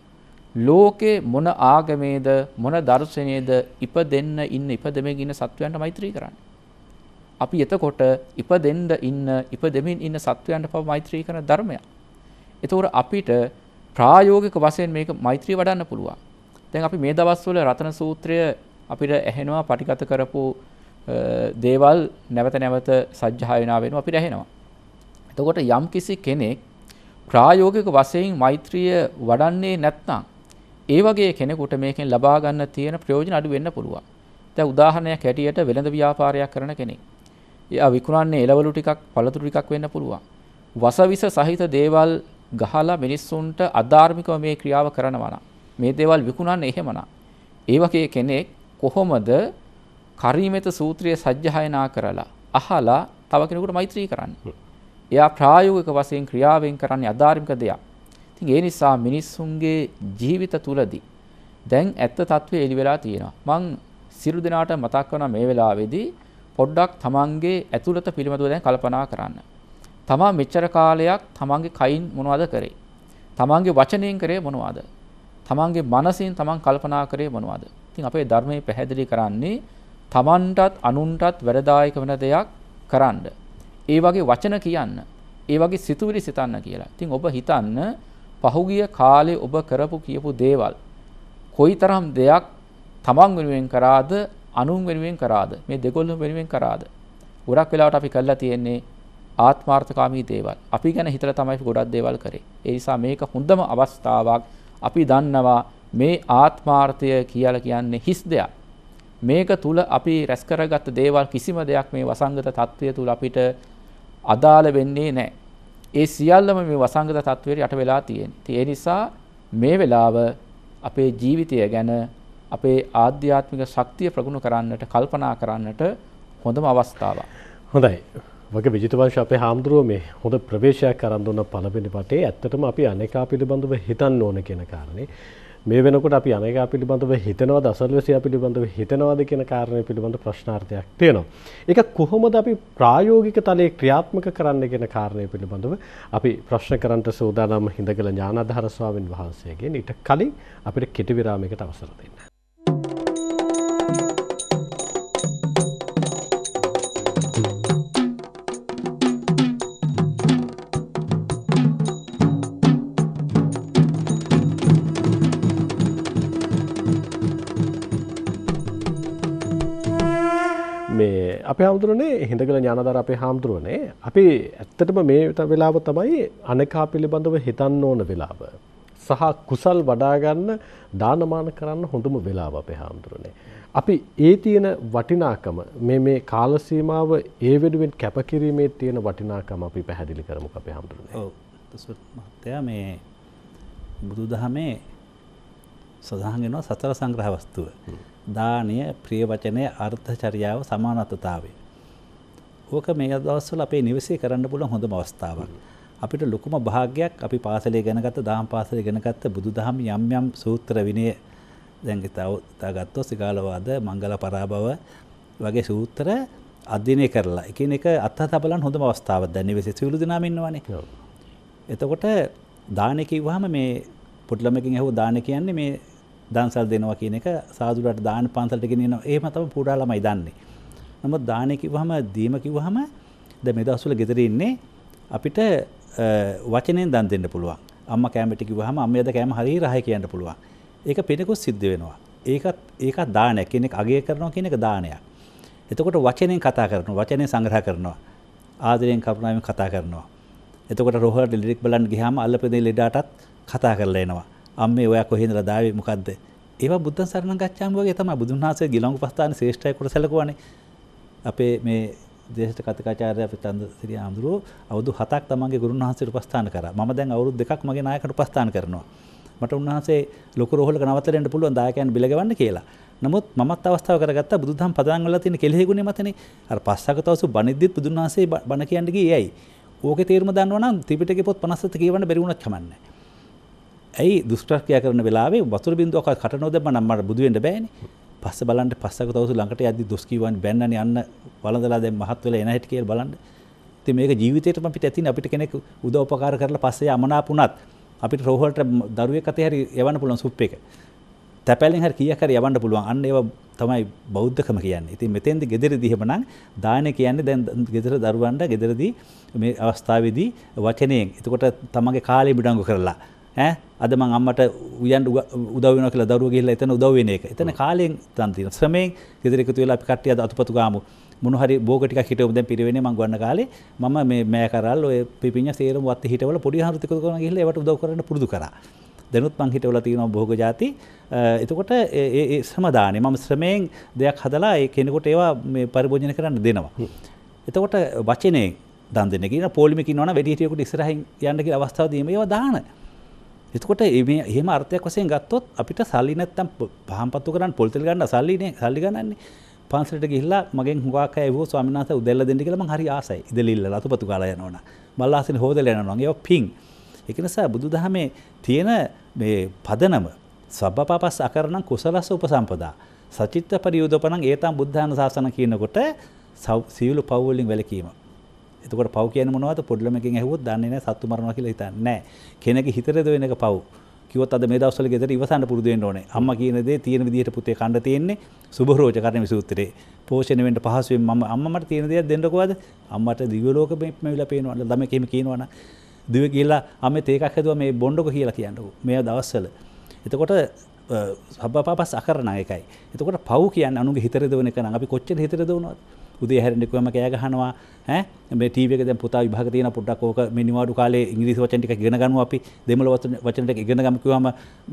ලෝකේ මොන ආගමේද මොන දර්ශනයේද ඉපදෙන්න ඉන්න ඉපදෙමින් ඉන්න සත්වයන්ට මෛත්‍රී කරන්නේ. අපි එතකොට ඉපදෙන්න ඉන්න ඉපදෙමින් ඉන්න සත්වයන්ට පව මෛත්‍රී කරන ධර්මයක්. එතකොට අපිට ප්‍රායෝගික වශයෙන් මේක මෛත්‍රිය වඩන්න පුළුවන්. දැන් අපි මේ දවස්වල රතන සූත්‍රය අපිට ඇහෙනවා පටිගත කරපු දේවල් නැවත නැවත සජ්ජායනා වෙනවා අපිට ඇහෙනවා. එතකොට යම් කිසි කෙනෙක් ප්‍රායෝගික වශයෙන් මෛත්‍රිය වඩන්නේ නැත්නම් ඒ වගේ කෙනෙකුට මේකෙන් ලබා ගන්න තියෙන ප්‍රයෝජන අඩු වෙන්න පුළුවන්. දැන් උදාහරණයක් ඇටියට වෙළඳ ව්‍යාපාරයක් කරන කෙනෙක්. එයා විකුණන්නේ එළවලු ටිකක්, පළතුරු ටිකක් වෙන්න පුළුවන්. වසවිස සහිත දේවල් ගහලා මිනිස්සුන්ට අධාර්මිකව මේ ක්‍රියාව කරනවා නම් මේ දේවල් විකුණන්නේ එහෙමනම් ඒ වගේ කෙනෙක් කොහොමද කරීමෙත සූත්‍රය සජ්ජහායනා කරලා අහලා තව කෙනෙකුට මෛත්‍රී කරන්නේ එයා ප්‍රායෝගික වශයෙන් ක්‍රියාවෙන් කරන්නේ අධාර්මික දෙයක් ඉතින් ඒ නිසා මිනිස්සුන්ගේ ජීවිත තුලදී දැන් ඇත්ත తත්වයේ එළි වෙලා තියෙනවා මං සිරු දිනාට මතක් කරන මේ වෙලාවේදී පොඩ්ඩක් තමන්ගේ ඇතුළත පිළිමතුව දැන් කල්පනා කරන්න තමා මෙච්චර කාලයක් තමන්ගේ කයින් මොනවද කරේ? තමන්ගේ වචනයෙන් කරේ මොනවද? තමන්ගේ මනසින් තමන් කල්පනා කරේ මොනවද? ඉතින් අපේ ධර්මයේ පැහැදිලි කරන්නේ තමන්ටත් අනුන්ටත් වැරදායක වෙන දෙයක් කරන්න. ඒ වගේ වචන කියන්න. ඒ වගේ සිතුවිලි සිතන්න කියලා. ඉතින් ඔබ හිතන්න පහුගිය කාලේ ඔබ කරපු කියපු දේවල් කොයිතරම් දෙයක් තමන් වෙනුවෙන් කරාද අනුන් වෙනුවෙන් කරාද මේ දෙකොල්ලම වෙනුවෙන් කරාද ගොඩක් වෙලාවට අපි කළා තියෙන්නේ ආත්මාර්ථකාමී දේවල්. අපි ගැන හිතලා තමයි ගොඩක් දේවල් කරේ. ඒ නිසා මේක හොඳම අවස්ථාවක්. අපි දන්නවා මේ ආත්මාර්ථය කියලා කියන්නේ හිස් දෙයක්. මේක තුල අපි රැස් කරගත්ත දේවල් කිසිම දෙයක් මේ වසංගත తත්වය තුල අපිට අදාළ වෙන්නේ නැහැ. ඒ සියල්ලම මේ වසංගත తත්වයට යට වෙලා තියෙන්නේ. ඒ නිසා මේ වෙලාව අපේ ජීවිතය ගැන අපේ ආධ්‍යාත්මික ශක්තිය ප්‍රගුණ කරන්නට කල්පනා කරන්නට හොඳම අවස්ථාවක්. හොඳයි. වගේ විජිතවංශ අපේ හාමුදුරුව මේ හොඳ ප්‍රවේශයක් අරන් දුන්න පළවෙනි පටේ ඇත්තටම අපි අනේකා පිළිබඳව හිතන්න ඕන කියන කාරණේ මේ වෙනකොට අපි අනේකා පිළිබඳව හිතනවද අසල්වැසියා පිළිබඳව හිතනවද කියන කාරණය පිළිබඳ ප්‍රශ්නාර්ථයක් තියෙනවා. ඒක කොහොමද අපි ප්‍රායෝගික තලයේ ක්‍රියාත්මක කරන්න කියන කාරණය පිළිබඳව අපි ප්‍රශ්න කරන්නට සූදානම් හිඳගල ඥානාධාර ස්වාමින් වහන්සේගෙන් ඊට කලින් අපිට කෙටි විරාමයකට අවසර දෙන්න. අප හාමුදුරනේ හිඳගල ඥානදර අපේ හාමුදුරුවනේ අපි ඇත්තටම මේ වෙලාව තමයි අනෙකා පිළිබඳව හිතන්න ඕන වෙලාව. සහ කුසල් වඩාගන්න දානමාන කරන්න හොඳම වෙලාව අපේ හාමුදුරනේ. අපි ඒ තියෙන වටිනාකම මේ මේ කාලසීමාව ඒ වෙනුවෙන් කැපකිරීමේ තියෙන වටිනාකම අපි පැහැදිලි කරමු අපේ හාමුදුරනේ. ඔව්. මහත්තයා මේ බුදුදහමේ සඳහන් වෙනවා සතර සංග්‍රහ වස්තුව. දානය ප්‍රිය වචනය අර්ථචරියාව සමානත්වතාවය. ඕක මේ දවස්වල අපේ නිවසේ කරන්න පුළුවන් හොඳම අවස්ථාවක්. අපිට ලොකුම භාග්‍යයක් අපි පාසලේ ඉගෙනගත්ත දහම් පාසලේ ඉගෙනගත්ත බුදුදහම යම් යම් සූත්‍ර විනය දැන් ඉතාගත්තෝ සිගාලවාද මංගල පරාභව වගේ සූත්‍ර අධ්‍යයනය කරලා එක එක අත්හ තබලන් හොඳම අවස්ථාවක් දැන් නිවසේ සියලු දෙනාම ඉන්නවනේ. එතකොට දාන කිව්වහම මේ පුඩ්ලමකින් ඇහුව දාන කියන්නේ මේ දන්සල් දෙනවා කියන එක සාදුරට දාන පන්සලට ගෙනියන ඒම තම පුඩා ළමයි දන්නේ. නමුත් දානය කිව්වහම දීම කිව්වහම දැන් මේ දවස්වල ගෙදර ඉන්නේ අපිට වචනෙන් දන් දෙන්න පුළුවන්. අම්මා කැමට කිව්වහම අම්මේ අද කැම හරිය රහයි කියන්න පුළුවන්. ඒක පිටකොත් සිද්ධ වෙනවා. ඒකත් ඒකත් දානයක් කෙනෙක් අගය කරනවා කියන එක දානයක්. එතකොට වචනෙන් කතා කරනවා වචනය සංග්‍රහ කරනවා ආදරයෙන් කරුණාවෙන් කතා කරනවා එතකොට රොහලට ලිරික් බලන්න ගියාම අල්ලපෙදේ ලෙඩටත් කතා කරලා එනවා අම්මේ ඔයා කොහෙන්දලා දාවේ මොකද්ද? ඒවා බුද්ධ සරණ ගච්ඡාමි වගේ තමයි බුදුන් වහන්සේ ගිලංගු ප්‍රස්ථාන ශ්‍රේෂ්ඨයි කොට සැලකුවානේ. අපේ මේ දේශට කතිකාචාර්ය අපේ චන්දසිරි ආඳුරෝ අවුරුදු 7ක් තමන්ගේ ගුරුන් වහන්සේට උපස්ථාන කරා. මම දැන් අවුරුදු දෙකක් මගේ නායකට උපස්ථාන කරනවා. මට උන්වහන්සේ ලොකු රෝහලක නවත්තලා ඉන්න පුළුවන් දායකයන් බිල ගවන්න කියලා. නමුත් මමත් අවස්ථාව කරගත්ත බුදුදහම් පදන් වල තියෙන කෙලෙහිගුණේ මතනේ අර පස්සකටවසු බණිද්දිත් බුදුන් වහන්සේ බණ කියන්න ගියේ ඇයි? ඕකේ තේරුම දන්නවා නම් ත්‍රිපිටකේ පොත් 57 කියවන්න බැරි වුණත් කමන්නේ. ඇයි දුෂ්ටක්‍රියා කරන වෙලාවේ වතුර බින්දුවක්වත් කට නොදැම්ම නම් මට බුදු වෙන්න බෑනේ. පස්ස බලන්න පස්සක තවසු ළඟට යද්දි දොස් කියවන්නේ බැන්නනේ අන්න වළඳලා දැන් මහත් වෙලා එන හැටි කියලා බලන්න. ඉතින් මේක ජීවිතේටම අපිට ඇතින අපිට කෙනෙක් උදව් උපකාර කරලා පස්සේ අමනාපුණත් අපිට රෝහලට දරුවෙක් අතේ හරි යවන්න පුළුවන් සුප් එක. තැපැලෙන් හරි කීයක් හරි යවන්න පුළුවන්. අන්න ඒවා තමයි බෞද්ධකම කියන්නේ. ඉතින් මෙතෙන්දි gederදී එහෙමනම් දාන කියන්නේ දැන් gedera දරුවන්ට gederදී මේ අවස්ථාවේදී වචනයෙන්. එතකොට තමගේ කාලය බිඩංගු කරලා ඈ අද මං අම්මට උයන් උදවන කළ දරුව ගහිල්ලා එතන උදවෙන එක එතන කාලයෙන් තන්තින ශ්‍රමයෙන් ගෙදරෙකුතු වෙලා අපි කට්ටිය අද අතුපතු ගාමු මොන හරි බෝකටික හිටව දැන් පිරිවෙන්නේ මං ගන්න කාලේ මම මේ මෑ කරල් ඔය පිපිඤ්ඤ සේරම වත් හිටවල පොඩි හාරුතික කරන ගිහලා ඒවට උදව් කරන්න පුරුදු කරා දැනුත් මං හිටවල තියෙනවා බොහෝ જાති එතකොට ඒ ශ්‍රමදානේ මම ශ්‍රමයෙන් දෙයක් හදලා ඒ කෙනෙකුට ඒවා මේ පරිභෝජනය කරන්න දෙනවා එතකොට වචනේ දන් දෙන්න කියන පොලිමිකින් ඕන වැඩිහිටියෙකුට ඉස්සරහින් යන්න කියලා අවස්ථාව දීම ඒවා දාන එතකොට මේ එහෙම අර්ථයක් වසයෙන් ගත්තොත් අපිට සල්ලි නැත්තම් පහම්පත්තු කරන්න පොල්තෙල් ගන්න සල්ලිනේ සල්ලි ගන්නන්නේ පන්සලට ගිහිල්ලා මගෙන් හුඟක් අය වෝ ස්වාමීන් වහන්සේ උදැල්ල දෙන්න කියලා මං හරි ආසයි. ඉදලිල්ල ලතුපතු කාලා යනවනම්. මල්ලාසින හොදලා යනවනම්. ඒක පිං. ඒක නිසා බුදුදහමේ තියෙන මේ පදනම සබ්බපාපස් අකරණං කුසලස්ස උපසම්පදා. සචිත්ත පරියෝදපණං ඒතම් බුද්ධාන ශාසන කියනකොට සියලු පව් වලින් වැළකීම. එතකොට පව් කියන මොනවද පොඩ්ලමකින් ඇහුවොත් දන්නේ නැහැ සත්තු මරනවා කියලා හිතන්නේ නැහැ. කෙනෙක්ගේ හිතරද වෙන එක පව්. කිව්වොත් අද මේ දවස්වල ගෙදර ඉවසන්න පුරුදු වෙන්න ඕනේ. අම්මා කියන දේ තියෙන විදිහට පුතේ කන්න තියෙන්නේ. සුභ රෝජ කර්ම සූත්‍රේ. පෝෂණය වෙන්න පහසුවෙන් මම අම්මා මට තියෙන දේක් දෙන්න කොහොමද? අම්මට දිව්‍ය ලෝක මෙවිලා පේනවා. ළමයි කේම කියනවා නා. දිව කියලා අම්මේ තේකක් හදුවා මේ බොණ්ඩක කියලා කියන්නකෝ. මේ දවස්වල. එතකොට හබ්බපාපස් අකරණ එකයි. එතකොට පව් කියන්නේ අනුගේ හිතරද වෙන එක නම් අපි කොච්චර හිතරද වුණාද? උදේ හැරෙන්නකොම කෑ ගහනවා ඈ මේ ටීවී එකේ දැන් පුතා විභාග තියෙන පොඩ්ඩක් ඕක මේ නිවාඩු කාලේ ඉංග්‍රීසි වචන ටික ඉගෙන ගන්නවා අපි දෙමළ වචන ටික ඉගෙන ගමු කිව්වම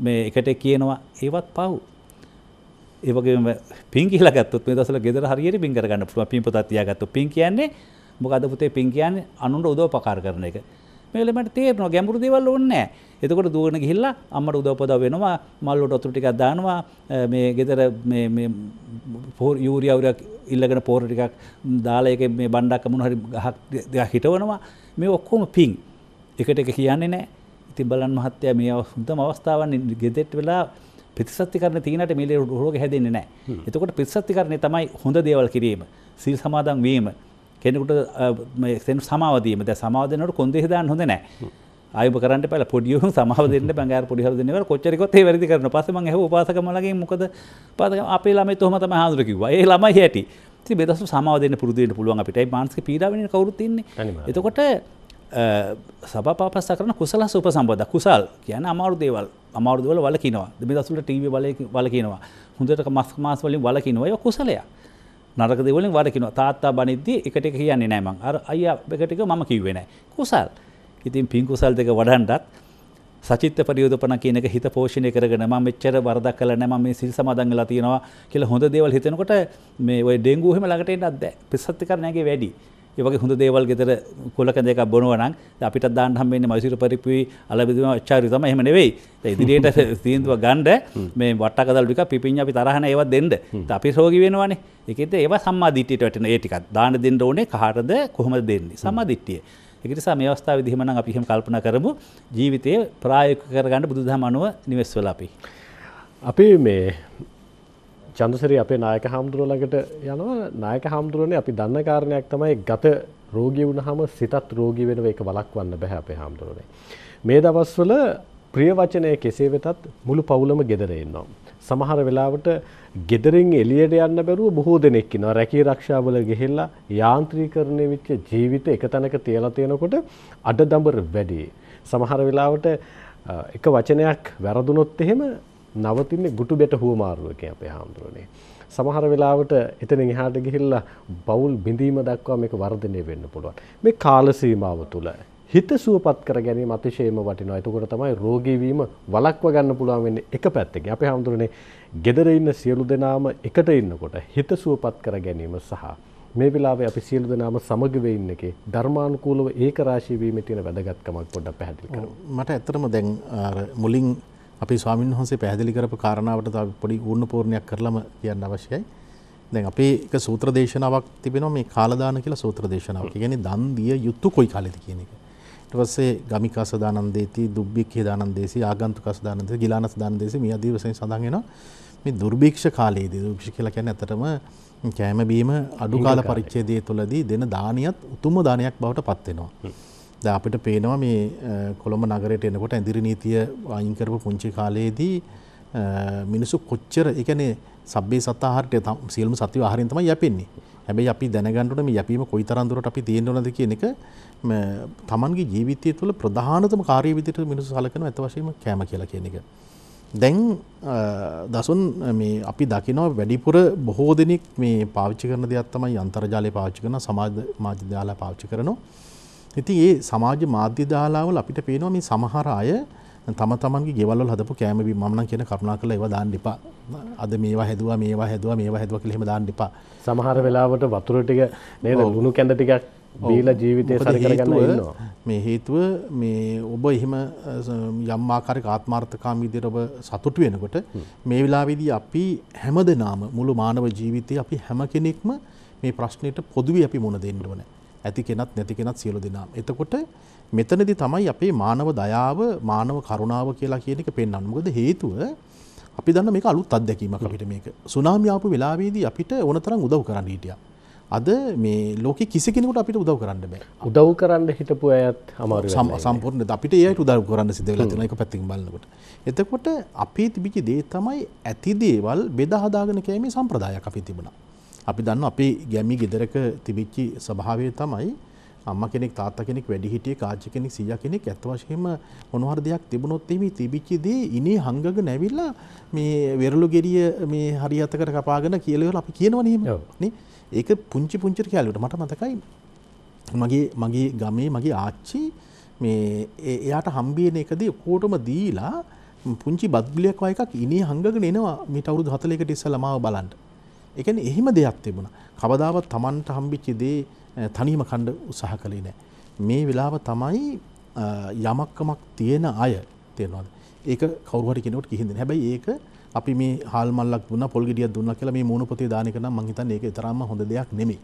මේ එකට කියනවා ඒවත් පව් ඒ වගේම පින් කියලා ගත්තොත් මේ දවස්වල ගෙදර හරියට පින් කරගන්න පුළුවන් පින් පොතක් තියාගත්තොත් පින් කියන්නේ මොකද පුතේ පින් කියන්නේ අනුන්ට උදව් පකාර කරන එක මේලමට තේරෙනවා ගැඹුරු දේවල් ඕනේ එතකොට දුවන ගිහිල්ලා අම්මට උදව්පදව වෙනවා මල්ලුට ඔතුරු ටිකක් දානවා මේ ගෙදර මේ මේ යූරියා උරක් ඉල්ලගෙන පෝර ටිකක් දාලා ඒකේ මේ බණ්ඩක් මොන හරි ගහක් දෙකක් හිටවනවා මේ ඔක්කොම පිං එකට එක කියන්නේ නැහැ ඉතින් බලන්න මහත්තයා මේ හොඳම අවස්ථාවන් ගෙදෙට් වෙලා ප්‍රතිසත්තිකරණ තියනට මිලේ රෝග හැදෙන්නේ නැහැ. එතකොට ප්‍රතිසත්තිකරණේ තමයි හොඳ දේවල් කිරීම. සීල් සමාදන් වීම. කෙනෙකුට සමාවදීම ද සමාධනට කොන්දෙහිදාන් හොඳ නෑ අය කරට පල පොඩියු සමාවදන්න පැග පොඩිහරදනව කොච්චරිකොත් වැරදි කරන පසම හ පාසකමලගේ මොකද පද අපේ ළම තොහමතම හාදුරකිවා ඒ ළමයි හැටි ති බෙදස සමාධන පුරදයට පුළුවන් අපිට මාන්සක පිඩාවෙන කවරුතින්නේ එතකොට සබපාපස්ස කරන කුසල සුප සම්බද කුසල් කියන අමාරු දේවල් අමාරුදවල වලකිනවා දෙමදසුට ටීව වල කියනවා හොඳට මස්ක මාස් වලින් වලකිනවා ය කුසලයක් නරක දෙවලින් වරකිනවා තාත්තා බනිද්දී එකට කියන්නේ නෑම අර අයියා එකටික මම කිව්වෙන කුසල් ඉතින් පින්කුසල් දෙක වඩන්ටත් සචිත්ත පරියෝධපන කියනක හිත පෝෂණය කරගෙන ම මෙච්චර වරදක් කල නෑම මේ සිල් සමදංගලා තියෙනවා කියලා හොඳ දේවල් හිතනකොට මේ ඔය ඩෙංගූහෙම ලඟට එන්නත් දැ පිස්සත්ති කරනගේ වැඩි ඒවගේ හොඳ දේවල් ගෙතර කොලක දෙක බොනවනම් අපිට දාන්හම් වෙන්න මසිර පරිපි අලබිදම ච්චාරි තම එහම නෙවෙයි ඉදිරියට තීන්තුව ගණ්ඩ මේ වට්ටකදල්ික පිපින් අපි තරහන ඒවත් දෙන්න අපි සෝගි වෙනවානේ එකෙත ඒව සම්මාධිට්‍යයට වටන ඒටිකත් දාන දෙන්න ඕනේ කාරද කොහොම දෙන්නේ සම්මාධිට්ටියේ. එකනිසා මේ අවස්ථාව දිහමන අපිහම කල්පන කරමු ජීවිතය ප්‍රායක කරගන්න බුදුදහම අනුව නිවෙස් වල අපි. අපි මේ චන්දසිරි අපේ නායක හාමුදුරුව ළඟට යනවා නායක හාමුදුරුවනේ අපි දන්න කාරණයක් තමයි ගත රෝගී වුණාම සිතත් රෝගී වෙනව ඒක වළක්වන්න බෑ අපේ හාමුදුරුවනේ. මේ දවස්වල ප්‍රිය වචනය කෙසේ වෙතත් මුළු පවුලම ගෙදර ඉන්නවා. සමහර වෙලාවට ගෙදරින් එළියට යන්න බැරුව බොහෝ දෙනෙක් ඉනවා. රැකී ආරක්ෂාවල ගිහිල්ලා යාන්ත්‍රීකරණය වෙච්ච ජීවිත එක තැනක තියලා තියෙනකොට අඩදඹර වැඩි. සමහර වෙලාවට එක වචනයක් වැරදුනොත් එහෙම නවතින්නේ ගුටු බෙට හුවමාරුවකින් අපේ හාමුදුරනේ. සමහර වෙලාවට එතනින් එහාට ගිහිල්ලා බවුල් බිඳීම දක්වා මේක වර්ධනය වෙන්න පුළුවන්. මේ කාල සීමාව තුළ හිත සුවපත් කර ගැනීම අතිශයම වටිනවා. එතකොට තමයි රෝගී වීම වළක්ව ගන්න පුළුවන් වෙන්නේ එක පැත්තකින්. අපේ හැමතුරනේ gedare ඉන්න සියලු දෙනාම එකට ඉන්නකොට හිත සුවපත් කර ගැනීම සහ මේ වෙලාවේ අපි සියලු දෙනාම සමග වෙන්න එකේ ධර්මානුකූලව ඒකරාශී වීමේ තියෙන වැදගත්කමක් පොඩ්ඩක් පැහැදිලි කරමු. මට ඇත්තටම දැන් මුලින් අපේ ස්වාමීන් වහන්සේ පැහැදිලි කරපු කාරණාවට තව පොඩි ඌර්ණපූර්ණයක් කරලම කියන්න අවශ්‍යයි. දැන් අපේ එක සූත්‍ර දේශනාවක් තිබෙනවා මේ කාලදාන කියලා සූත්‍ර දේශනාවක්. ඒ කියන්නේ දන් දිය යුතු කොයි කාලෙද කියන එක. ඊට පස්සේ ගමිකාස දානන්දේති, දුබ්බික්ඛේ දානන්දේසි, ආගන්තුකස දානන්දේසි, ගිලානස දානන්දේසි මේ ආදී වශයෙන් සඳහන් වෙනවා. මේ දුර්භික්ෂ කාලයේදී දුර්භික්ෂ කියලා කියන්නේ ඇත්තටම කෑම බීම අඩු කාල පරිච්ඡේදය තුළදී දෙන දානියත් උතුම්ම දානයක් බවට පත් වෙනවා. ද අපිට පේනවා මේ කොළඹ නගරයට එනකොට ඇදිරි නීතිය අයින් කරපු පුංචි කාලයේදී මිනිසු කොච්චර එකනේ සබ්බේ සතාහරට සියල්ම සතිව ආහාරයෙන් තමයි යැපෙන්නේ. හැබැයි අපි දැනගන්නට මේ යැපීම කොයිතරම් දුරට අපි තියෙන්න ඕනද කියන එක තමන්ගේ ජීවිතය තුළ ප්‍රධානතම කාර්ය විදිහට මිනිස්සු සලකනවා අත වශයෙන්ම කෑම කියලා කියන එක. දැන් දසුන් මේ අපි දකිනවා වැඩිපුර බොහෝ දෙනෙක් මේ පාවිච්චි කරන දෙයක් තමයි අන්තර්ජාලය පාවිච්චි කරනවා සමාජ මාධ්‍ය දාලා පාවිච්චි කරනවා. ඉතින් ඒ සමාජ මාධ්‍ය දාලාවල අපිට පේනවා මේ සමහර අය තම තමන්ගේ ගෙවල් වල හදපු කෑම බීම මම නම් කියන කරුණා කරලා ඒවා දාන්න එපා. අද මේවා හැදුවා මේවා හැදුවා මේවා හැදුවා කියලා එහෙම දාන්න එපා. සමහර වෙලාවට වතුර ටික නේද ලුණු කැඳ ටිකක් බීලා ජීවිතය සරි කරගන්න ඉන්නවා. මේ හේතුව මේ ඔබ එහෙම යම් ආකාරයක ආත්මార్థකාමී විදිහට ඔබ සතුටු වෙනකොට මේ වෙලාවේදී අපි හැමදෙනාම මුළු මානව ජීවිතේ අපි හැම කෙනෙක්ම මේ ප්‍රශ්නෙට පොදුවේ අපි මුණ දෙන්න ඕනේ. ඇති කෙනත් නැති කෙනත් සියලු දෙනාම. එතකොට මෙතනදි තමයි අපේ මානව දයාව මානව කරුණාව කියලා කියන එක පෙන්වන්නේ. මොකද හේතුව අපි දන්න මේක අලුත් අත්දැකීමක් අපිට මේක. සුනාමි ආපු වෙලාවේදී අපිට ඕනතරම් උදව් කරන්න හිටියා. අද මේ ලෝකෙ කිසි කෙනෙකුට අපිට උදව් කරන්න බෑ. උදව් කරන්න හිටපු අයත් අමාරුයි. සම්පූර්ණයෙන්ම අපිට ඒ අයට උදව් කරන්න සිද්ධ වෙලා තියෙනවා ඒක පැත්තකින් බලනකොට. එතකොට අපේ තිබිච්ච දේ තමයි ඇති දේවල් බෙදා හදාගෙන කෑමේ සම්ප්‍රදායක් අපි තිබුණා. අපි දන්න අපේ ගැමි ගෙදරක තිබිච්චි ස්වභාවය තමයි අම්මා කෙනෙක් තාත්තා කෙනෙක් වැඩි හිටියෙක් ආච්චි කෙනෙක් සීයා කෙනෙක් ඇත්ත වශයෙන්ම මොනවාර දෙයක් තිබුණොත් එimhe තිබිච්ච දේ ඉනේ හංගගෙන ඇවිල්ලා මේ වෙරළු ගෙඩිය මේ හරියතකට කපාගෙන කියලා ඉවරලා අපි කියනවනේ එහෙම නේ ඒක පුංචි පුංචි කැලුවට මට මතකයි මගේ මගේ ගමේ මගේ ආච්චි මේ එයාට හම්බියන එකදී කෝටම දීලා පුංචි බද්ගලියක් වයකක් ඉනේ හංගගෙන එනවා මේ අවුරුදු 40කට ඉස්සෙල්ලා මාව බලන්න එකන එහෙම දෙයක් තිබුණ. කවදාවත් තමන්ට හම්බිච්චිදේ තනීම කණ්ඩ උසහ කලේ නෑ. මේ වෙලාව තමයි යමක්කමක් තියෙන අය තියෙනවාද. ඒක කවරුවට කෙනවට කිහිද හැබයි ඒක අපි මේ හල්මල්ලක් දුන්න පොල්ගිිය දුන්න කියලා මේ මූුණපොතේ දානකන මංහිතන් ඒක තරම්ම හොඳ දෙයක් නෙමේ.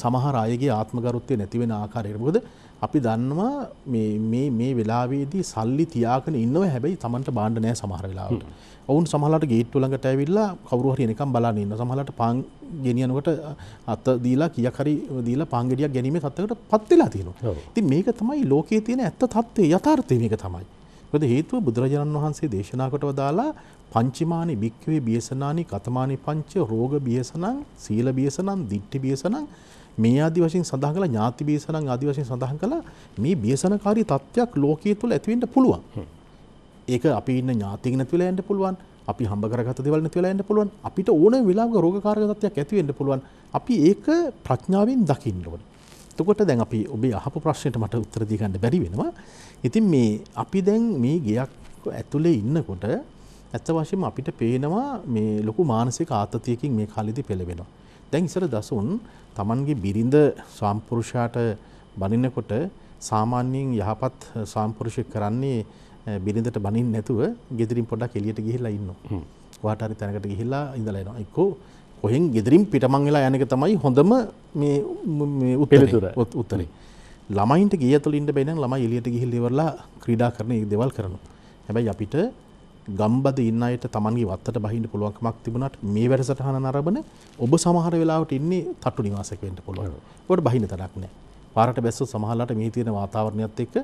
සමහර අයගේ ආත්මගරුත්තය නැතිවෙන ආකාරයකබද අපි දන්නවා මේ වෙලාවේදී සල්ලි තියාගෙන ඉන්නව හැබැයි තමන්ට බාණ්ඩ නෑ සමහර වෙලාවට. ඔවුන් සමහරලාට ගේට්ටුව ළඟට ඇවිල්ලා කවුරු හරි එනකම් බලන් ඉන්න. සමහරලාට පාන් ගෙනියනකොට අත දීලා කීයක් හරි දීලා පාන් ගෙඩියක් ගැනීමේ තත්ත්වයකටපත් වෙලා තියෙනවා. ඉතින් මේක තමයි ලෝකයේ තියෙන ඇත්ත తත්ත්වය යථාර්ථය මේක තමයි. මොකද හේතුව බුදුරජාණන් වහන්සේ දේශනා කොට වදාලා පංචමානි භික්ඛවේ බියසනානි කතමානි පංච රෝග බියසනං සීල බියසනං දිට්ඨි බියසනං මේ ආදි වශයෙන් සඳහන් කළා ඥාති බේසණන් ආදි වශයෙන් සඳහන් කළා මේ බේසණකාරී තත්වයක් ලෝකයේ තුල ඇති වෙන්න පුළුවන්. ඒක අපි ඉන්න ඥාතියින් නැති වෙලා යන්න පුළුවන්. අපි හම්බ කරගත්ත දේවල් නැති වෙලා යන්න පුළුවන්. අපිට ඕන වෙලාවක රෝගකාරක තත්වයක් ඇති වෙන්න පුළුවන්. අපි ඒක ප්‍රඥාවෙන් දකින්න ඕනේ. එතකොට දැන් අපි ඔබේ අහපු ප්‍රශ්නයට මට උත්තර දී ගන්න බැරි වෙනවා. ඉතින් මේ අපි දැන් මේ ගයක් ඇතුලේ ඉන්නකොට ඇත්ත වශයෙන්ම අපිට පේනවා මේ ලොකු මානසික ආතතියකින් මේ කාලෙදී පෙළඹෙනවා. දැන් ඉසර දසුන් තමන්ගේ බිරිඳ ස්වාම්පුරුෂයාට බනිනකොට සාමාන්‍යයෙන් යහපත් සාම්පුරුෂය කරන්නේ බිරිඳට බනින්න නැතුව ගෙදරින් පොඩක් එළියට ගිහිල්ලා ඉන්නවා. වාට හරි තැනකට ගිහිල්ලා ඉඳලා එනවා. එක්කෝ කොහෙන් ගෙදරින් පිටමං වෙලා යන එක තමයි හොඳම මේ මේ උත්තරේ. උත්තරේ. ළමයින්ට ගිය ඇතුළේ ඉන්න බැරි නම් ළමයි එළියට ගිහිල්ලා ඉවරලා ක්‍රීඩා කරන ඒ දේවල් කරනවා. හැබැයි අපිට ගම්බද ඉන්න අයට තමන්ගේ වත්තට බහින්න පුළුවන්කමක් තිබුණාට මේ වැඩසටහන නරඹන ඔබ සමහර වෙලාවට ඉන්නේ තට්ටු නිවාසයක වෙන්න පුළුවන්. ඒකට බහින්න තරක් නැහැ. පාරට බැස්සොත් සමහරලාට මේ තියෙන වාතාවරණයත් එක්ක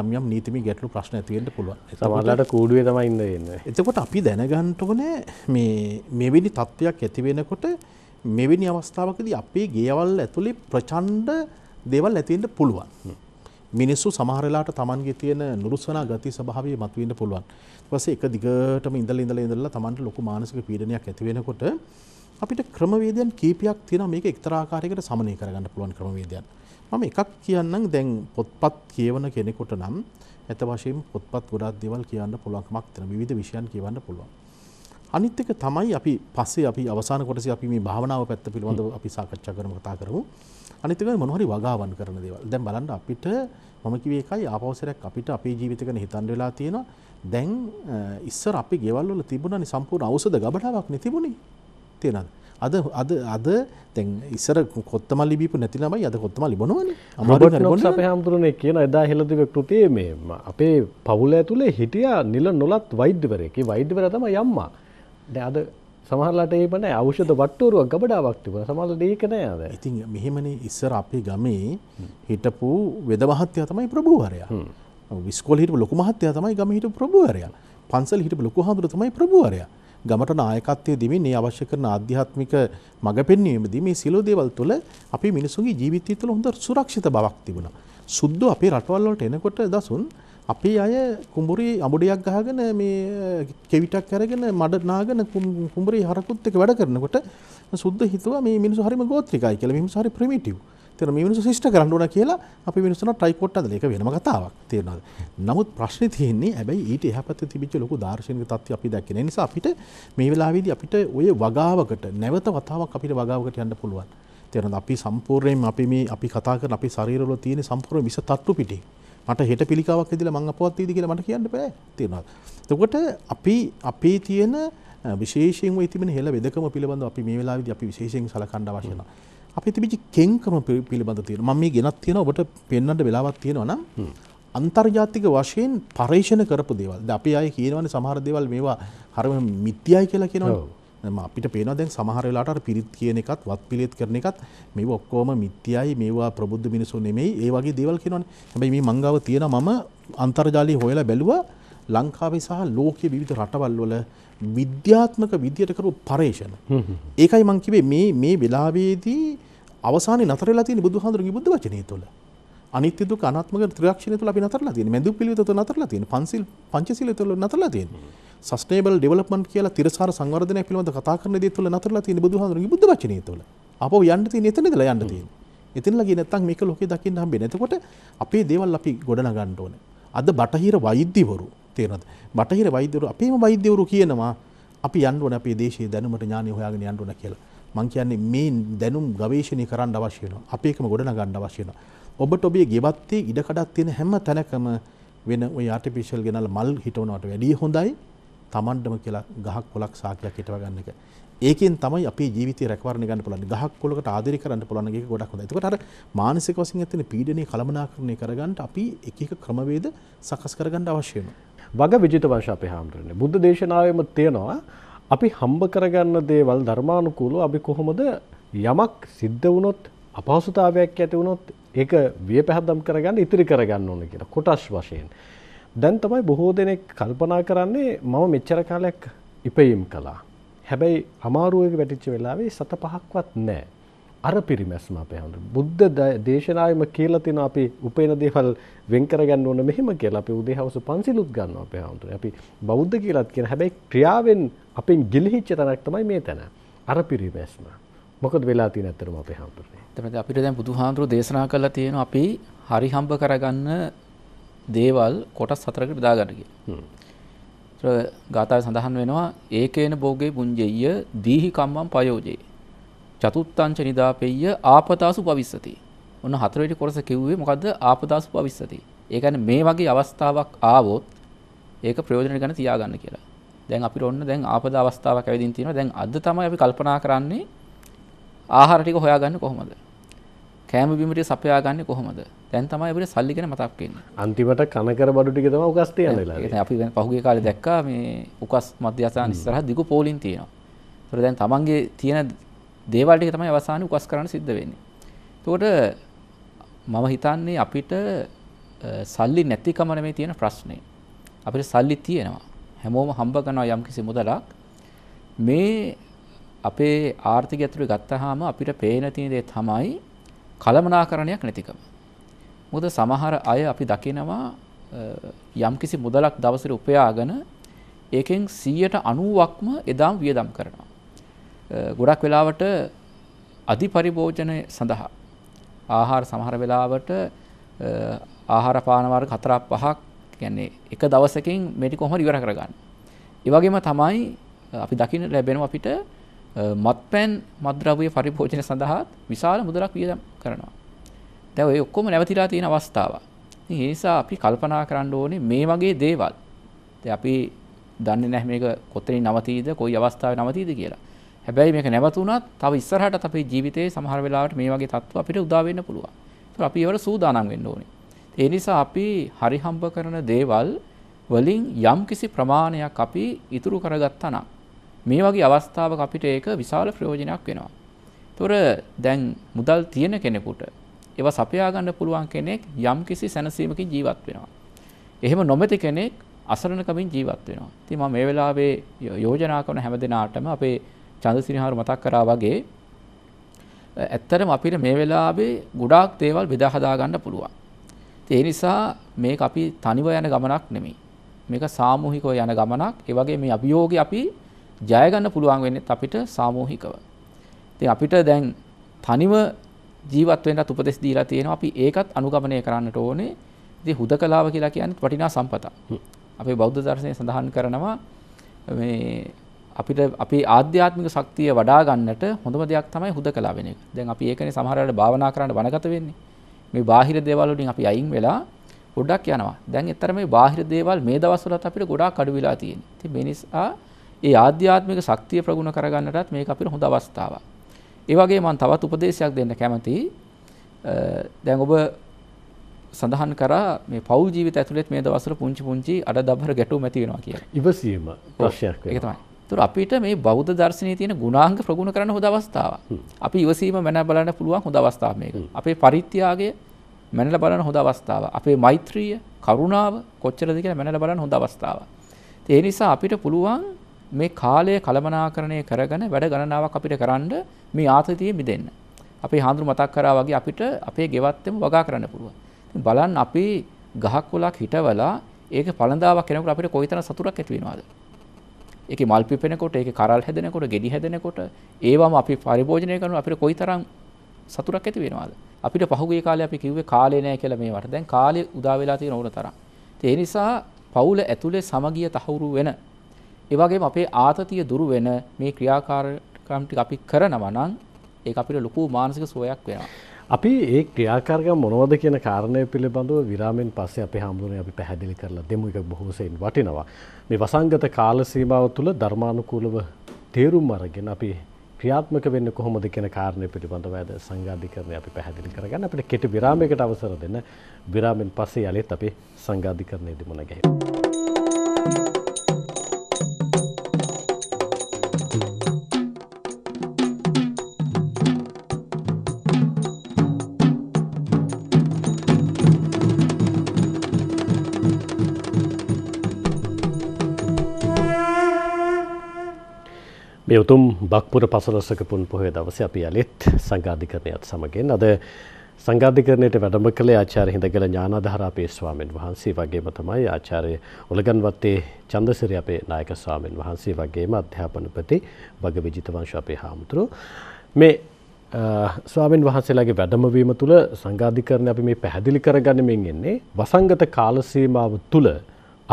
යම් යම් නීතිමය ගැටලු ප්‍රශ්න ඇති වෙන්න පුළුවන්. සමහරලාට කූඩුවේ තමයි ඉඳ වෙන්නේ. එතකොට අපි දැනගන්න ඕනේ මේ මෙවැනි තත්ත්වයක් ඇති වෙනකොට මෙවැනි අවස්ථාවකදී අපේ ගේවල් ඇතුලේ ප්‍රචණ්ඩ දේවල් ඇති වෙන්න පුළුවන්. මිනිස්සු සමහරලාට තමන්ගේ තියෙන නුරුස්සනා ගති ස්වභාවය මතුවෙන්න පුළුවන්. ඊපස්සේ එක දිගටම ඉඳලා ඉඳලා ඉඳලා තමන්ට ලොකු මානසික පීඩනයක් ඇති වෙනකොට අපිට ක්‍රමවේදයන් කීපයක් තියෙනවා මේක එක්තරා ආකාරයකට සමනය කරගන්න පුළුවන් ක්‍රමවේදයන්. මම එකක් කියන්නම් දැන් පොත්පත් කියවන කෙනෙකුට නම් ඇත වශයෙන් පොත්පත් ගොඩක් දේවල් කියන්න පුළුවන්කමක් තියෙනවා. විවිධ විෂයන් කියවන්න පුළුවන්. අනිත් එක තමයි අපි පස්සේ අපි අවසාන කොටසේ අපි මේ භාවනාව පැත්ත පිළිබඳව අපි සාකච්ඡා කරමු කතා කරමු. අනිත් එක මොන හරි වගාවන් කරන දේවල්. දැන් බලන්න අපිට මම කිව්වේ එකයි ආපෞසරයක් අපිට අපේ ජීවිත ගැන හිතන්න වෙලා තියෙනවා. දැන් ඉස්සර අපි ගෙවල් වල තිබුණානේ සම්පූර්ණ ඖෂධ ගබඩාවක් නේ තිබුණේ. තේරෙනවද? අද අද අද දැන් ඉස්සර කොත්තමල් ලිබීපු නැති ළමයි අද කොත්තමල් ලිබනවනේ. රොබර්ට් නොක්ස් අපේ හැමතුරුනේ කියන එදා හෙළ තිබෙ කෘතියේ මේ අපේ පවුල ඇතුලේ හිටියා නිල නොලත් වෛද්‍යවරයෙක්. ඒ වෛද්‍යවරයා තමයි අම්මා. අද සමහරලට ඒපන අවෂද වට්ටුවරුවක් ගබඩාවක් තිබන සමහල ඒකනෑ අද ඉතින් මෙහෙමන ඉස්සර අපේ ගමේ හිටපු වෙදමහත්‍යය තමයි ප්‍රභූවරයා විස්කොල හිට ලොකු මහත්‍යය තමයි ගම හිට ප්‍රභූවරයා පන්සල් හිට ලොකු හඳුර තමයි ප්‍රභූවරයා ගමට නායකත්වය දෙමින්නේ අවශ්‍ය කරන අධ්‍යාත්මික මඟ පෙන්වීමදී මේ සිලෝ දේවල් තුළ අපි මිනිසුන්ගේ ජීවිතය තුළ හොඳ සුරක්ෂිත බවක් තිබුණා. සුද්ධ අපේ රටවල් වලට එනකොට දසුන් අපි අය කුඹුරි අමුඩයක් ගහගෙන මේ කෙවිටක් කරගෙන මඩ නාගෙන කුඹුරි හරකුත් එක වැඩ කරනකොට සුද්ද හිතුවා මේ මිනිස්සු හරිම ගෝත්‍රිකයි කියලා මිනිස්සු හරි ප්‍රිමිටිව්. ඒතර මේ මිනිස්සු ශිෂ්ට කරන්න ඕන කියලා අපි මිනිස්සුන්ට ට්‍රයිකෝට් අදලා ඒක වෙනම කතාවක් තේරෙනවද? නමුත් ප්‍රශ්නේ තියෙන්නේ හැබැයි ඊට එහා පැත්තේ තිබිච්ච ලොකු දාර්ශනික තත්ත්වය අපි දැක්කේ. ඒ නිසා අපිට මේ වෙලාවේදී අපිට ওই වගාවකට නැවත වතාවක් අපිට වගාවකට යන්න පුළුවන්. තේරෙනවද? අපි සම්පූර්ණයෙන් අපි මේ අපි කතා කරන අපේ ශරීරවල තියෙන සම්පූර්ණ විස තට්ටු පිටේ මට හෙට පිළිකාවක් ඇදිලා මං අපවත් වේද කියලා මට කියන්න බෑ තේරෙනවද එතකොට අපි අපේ තියෙන විශේෂයෙන්ම තිබෙන හෙළ වෙදකම පිළිබඳව අපි මේ වෙලාවේදී අපි විශේෂයෙන් සලකන්න අවශ්‍ය වෙනවා අපි තිබිච්ච කෙන්කම පිළිබඳව තියෙන මම මේ ගෙනත් තියෙන ඔබට පෙන්වන්න වෙලාවක් තියෙනවා නම් අන්තර්ජාතික වශයෙන් පර්ේෂණ කරපු දේවල්. දැන් අපි ආයේ කියනවනේ සමහර දේවල් මේවා හරිම මිත්‍යයි කියලා කියනවනේ. අපිට පේනවා දැන් සමහර වෙලාවට අර පිරිත් කියන එකත් වත් පිළියෙත් කරන එකත් මේව ඔක්කොම මිත්‍යයි මේවා ප්‍රබුද්ධ මිනිසු නෙමෙයි ඒ වගේ දේවල් කියනවනේ හැබැයි මේ මංගාව තියෙන මම අන්තර්ජාලය හොයලා බැලුවා ලංකාවේ සහ ලෝකයේ විවිධ රටවල් වල විද්‍යාත්මක විදියට කරපු පරේෂණ ඒකයි මං කිව්වේ මේ මේ වෙලාවේදී අවසානයේ නතර වෙලා තියෙන බුදුහාඳුරගේ බුද්ධ වචනය තුළ අනිත්‍ය දුක අනාත්මක ත්‍රිලක්ෂණය තුළ අපි නතරලා තියෙන්නේ මැදුප් පිළිවෙත තුළ නතරලා තියෙන්නේ පංචිල් පංචශීලය තුළ නතරලා තියෙන්නේ සස්ටේබල් ඩෙවලප්මන්ට් කියලා තිරසාර සංවර්ධනය පිළිබඳ කතා කරන දේ තුළ නතරලා තියෙන බුදුහාමුදුරන්ගේ බුද්ධ වචනය තුළ. අපෝ යන්න තියෙන එතනදලා යන්න තියෙන. එතනලා ගියේ නැත්නම් මේක ලෝකේ දකින්න හම්බෙන්නේ. එතකොට අපේ දේවල් අපි ගොඩනගන්න ඕනේ. අද බටහිර වෛද්‍යවරු තේරෙනවද? බටහිර වෛද්‍යවරු අපේම වෛද්‍යවරු කියනවා අපි යන්න ඕනේ අපේ දේශයේ දැනුමට ඥානය හොයාගෙන යන්න ඕනේ කියලා. මං කියන්නේ මේ දැනුම් ගවේෂණය කරන්න අවශ්‍ය වෙනවා. අපේකම ගොඩනගන්න අවශ්‍ය වෙනවා. ඔබට ඔබේ ගෙවත්තේ ඉඩකඩක් තියෙන හැම තැනකම වෙන ওই ආටිෆිෂල් ගෙනල්ලා මල් හිටවනවට වැඩිය හොඳයි Tamandම කියලා ගහක් කොලක් සාකයක් හිටව ගන්න එක. ඒකෙන් තමයි අපේ ජීවිතය රැකවරණය ගන්න පුළුවන්. ගහක් කොලකට ආදරය කරන්න පුළුවන් එක ගොඩක් හොඳයි. ඒකට අර මානසික වශයෙන් ඇතින පීඩනය කළමනාකරණය කරගන්න අපි එක එක ක්‍රමවේද සකස් කරගන්න අවශ්‍ය වෙනවා. වග විජිත වංශ අපේ හාමුදුරනේ බුද්ධ දේශනාවෙම තියෙනවා අපි හම්බ කරගන්න දේවල් ධර්මානුකූලව අපි කොහොමද යමක් සිද්ධ වුණොත් අපහසුතාවයක් ඇති වුණොත් ඒක වියපැහැදම් කරගන්න ඉතිරි කරගන්න ඕන කියලා කොටස් වශයෙන්. දැන් තමයි බොහෝ දෙනෙක් කල්පනා කරන්නේ මම මෙච්චර කාලයක් ඉපයීම් කළා. හැබැයි අමාරුවක වැටිච්ච වෙලාවේ සත පහක්වත් නැහැ. අර පිරිමැස්ම අපේ හඳු. බුද්ධ දේශනාවෙම කියලා තියෙන අපි උපේන දේවල් වෙන් කරගන්න ඕන මෙහෙම කියලා අපි උදේ හවස පන්සිලුත් ගන්නවා අපේ හඳු. අපි බෞද්ධ කියලාත් කියන හැබැයි ක්‍රියාවෙන් අපෙන් ගිලිහිච්ච තැනක් තමයි මේ තැන. අර පිරිමැස්ම. මොකද වෙලා තියෙන ඇත්තටම අපේ හඳුනේ. එතකොට අපිට දැන් බුදුහාඳුරු දේශනා කළා තියෙන අපි හරි හම්බ කරගන්න දේවල් කොටස් හතරකට දාගන්න කියලා. ගාථාවේ සඳහන් වෙනවා ඒකේන භෝගේ පුඤ්ජෙය්‍ය දීහි කම්මං පයෝජේ. චතුත්තංච නිදාපෙය්‍ය ආපතාසු පවිස්සති. ඔන්න හතරවෙනි කොටස කිව්වේ මොකද්ද ආපදාසු පවිස්සති. ඒ කියන්නේ මේ වගේ අවස්ථාවක් ආවොත් ඒක ප්‍රයෝජනෙට ගන්න තියාගන්න කියලා. දැන් අපිට ඔන්න දැන් ආපද අවස්ථාවක් ඇවිදින් තියෙනවා. දැන් අද තමයි අපි කල්පනා කරන්නේ ආහාර ටික හොයාගන්න කොහොමද? කෑම බිමට සපයා ගන්න කොහොමද දැන් තමයි අපිට සල්ලි ගැන මතක් වෙන්නේ. අන්තිමට කනකර බඩු ටික තමයි උකස් තියන වෙලාව. ඒ අපි පහුගිය කාලේ දැක්කා මේ උකස් මධ්‍යස්ථාන ඉස්සරහ දිගු පෝලින් තියෙනවා. ඒතර දැන් තමන්ගේ තියෙන දේවල් ටික තමයි අවසානයේ උකස් කරන්න සිද්ධ වෙන්නේ. එතකොට මම හිතන්නේ අපිට සල්ලි නැතිකම නෙමෙයි තියෙන ප්‍රශ්නේ. අපිට සල්ලි තියෙනවා. හැමෝම හම්බ කරනවා යම්කිසි මුදලක්. මේ අපේ ආර්ථිකය ඇතුළේ ගත්තාම අපිට පේන තියෙන දේ තමයි කළමනාකරණයක් නැතිකම. මොකද සමහර අය අපි දකිනවා යම්කිසි මුදලක් දවසට උපයාගෙන ඒකෙන් 90%ක්ම එදාම වියදම් කරනවා. ගොඩක් වෙලාවට අධි පරිභෝජනය සඳහා ආහාර සමහර වෙලාවට ආහාර පාන වර්ග හතරක් පහක් කියන්නේ එක දවසකින් මේක කොහොමද ඉවර කරගන්නේ. ඒ වගේම තමයි අපි දකින්න ලැබෙනවා අපිට මත්පැන් මද්‍රව්‍ය පරිභෝජන සඳහාත් විශාල මුදලක් වියදම් කරනවා. දැන් ඔය ඔක්කොම නැවතිලා තියෙන අවස්ථාව. ඉතින් ඒ නිසා අපි කල්පනා කරන්න ඕනේ මේ වගේ දේවල්. දැන් අපි දන්නේ නැහැ මේක කොතනින් නවතීද, කොයි අවස්ථාවේ නවතීද කියලා. හැබැයි මේක නැවතුණත් තව ඉස්සරහටත් අපේ ජීවිතයේ සමහර වෙලාවට මේ වගේ තත්ත්ව අපිට උදා වෙන්න පුළුවන්. ඒක අපි ඒවට සූදානම් වෙන්න ඕනේ. ඒ නිසා අපි හරි හම්බ කරන දේවල් වලින් යම් කිසි ප්‍රමාණයක් අපි ඉතුරු කරගත්තා නම් මේ වගේ අවස්ථාවක අපිට ඒක විශාල ප්‍රයෝජනයක් වෙනවා. ඒතොර දැන් මුදල් තියෙන කෙනෙකුට ඒවා සපයා ගන්න පුළුවන් කෙනෙක් යම්කිසි සැනසීමකින් ජීවත් වෙනවා. එහෙම නොමැති කෙනෙක් අසරණකමින් ජීවත් වෙනවා. ඉතින් මම මේ වෙලාවේ යෝජනා කරන හැම දිනාටම අපේ චන්දසිනහාරු මතක් කරා වගේ ඇත්තටම අපිට මේ වෙලාවේ ගොඩාක් දේවල් බෙදා හදා ගන්න පුළුවන්. ඒ නිසා මේක අපි තනිව යන ගමනක් නෙමෙයි. මේක සාමූහිකව යන ගමනක්. ඒ වගේ මේ අභියෝගي අපි ජය ගන්න පුළුවන් වෙන්නේ අපිට සාමූහිකව. ඉතින් අපිට දැන් තනිව ජීවත් වෙන්නත් උපදෙස් දීලා තියෙනවා. අපි ඒකත් අනුගමනය කරන්නට ඕනේ. ඉතින් හුදකලාව කියලා කියන්නේ වටිනා සම්පතක්. අපේ බෞද්ධ දර්ශනය සඳහන් කරනවා මේ අපිට අපේ ආධ්‍යාත්මික ශක්තිය වඩා ගන්නට හොඳම දෙයක් තමයි හුදකලා වෙන එක. දැන් අපි ඒකනේ සමහර වෙලාවට භාවනා කරන්න වනගත වෙන්නේ. මේ බාහිර දේවල් වලින් අපි අයින් වෙලා ගොඩක් යනවා. දැන් ඊතර මේ බාහිර දේවල් මේ දවස්වලත් අපිට ගොඩාක් අඩු වෙලා තියෙනවා. ඉතින් මේ නිසා ඒ ආධ්‍යාත්මික ශක්තිය ප්‍රගුණ කරගන්නටත් මේක අපිට හොඳ අවස්ථාවක්. ඒ වගේ මම තවත් උපදේශයක් දෙන්න කැමතියි. දැන් ඔබ සඳහන් කරා මේ පෞල් ජීවිත ඇතුළෙත් මේ දවස්වල පුංචි පුංචි අඩදබර ගැටුම් ඇති වෙනවා කියලා. ඉවසීම ප්‍රශ්නයක් වෙනවා. ඒක තමයි. ඒතර අපිට මේ බෞද්ධ දර්ශනයේ තියෙන ගුණාංග ප්‍රගුණ කරන්න හොඳ අවස්ථාවක්. අපි ඉවසීම මැන බලන්න පුළුවන් හොඳ අවස්ථාවක් මේක. අපේ පරිත්‍යාගය මැනලා බලන හොඳ අවස්ථාවක්. අපේ මෛත්‍රිය, කරුණාව කොච්චරද කියලා මැනලා බලන හොඳ අවස්ථාවක්. ඒ නිසා අපිට පුළුවන් මේ කාලය කළමනාකරණය කරගෙන වැඩ ගණනාවක් අපිට කරන්න මේ ආතතිය මිදෙන්න. අපි හාඳුරු මතක් කරා වගේ අපිට අපේ ගෙවත්තෙම වගා කරන්න පුළුවන්. බලන්න අපි ගහක් කොලක් හිටවලා ඒක පළඳාවක් කරනකොට අපිට කොයිතරම් සතුටක් ඇති වෙනවද? ඒකේ මල් පිපෙනකොට, ඒකේ කරල් හැදෙනකොට, ගෙඩි හැදෙනකොට, ඒවම අපි පරිභෝජනය කරනකොට අපිට කොයිතරම් සතුටක් ඇති වෙනවද? අපිට පහුගිය කාලේ අපි කිව්වේ කාලේ නැහැ කියලා මේවට. දැන් කාලේ උදා වෙලා තියෙන ඕන තරම්. ඒ නිසා පවුල ඇතුලේ සමගිය තහවුරු වෙන ඒ වගේම අපේ ආතතිය දුරු වෙන මේ ක්‍රියාකාරකම් ටික අපි කරනවා නම් ඒක අපිට ලොකු මානසික සුවයක් වෙනවා. අපි ඒ ක්‍රියාකාරකම් මොනවද කියන කාරණය පිළිබඳව විරාමෙන් පස්සේ අපි හාමුදුරනේ අපි පැහැදිලි කරලා දෙමු එක බොහෝසෙයින් වටිනවා. මේ වසංගත කාල සීමාව තුළ ධර්මානුකූලව තේරුම් අරගෙන අපි ක්‍රියාත්මක වෙන්න කොහොමද කියන කාරණය පිළිබඳව ඇද සංගාධිකරණය අපි පැහැදිලි කරගන්න අපිට කෙටි විරාමයකට අවසර දෙන්න විරාමෙන් පස්සේ යලෙත් අපි සංගාධිකරණයේදී මුණ ගැහෙමු. මේ උතුම් බක්පුර පසලසක පුන් පොහොය දවසේ අපි යලිත් සංඝාධිකරණයත් සමගින් අද සංඝාධිකරණයට වැඩම කළේ ආචාර්ය හිඳගල ඥානාධාර අපේ ස්වාමීන් වහන්සේ වගේම තමයි ආචාර්ය උලගන්වත්තේ චන්දසිරි අපේ නායක ස්වාමීන් වහන්සේ වගේම අධ්‍යාපනපති වගවිජිත වංශ අපේ හාමුදුරුවෝ මේ ස්වාමීන් වහන්සේලාගේ වැඩමවීම තුළ සංඝාධිකරණ අපි මේ පැහැදිලි කරගනිමින් එන්නේ වසංගත කාල සීමාව තුළ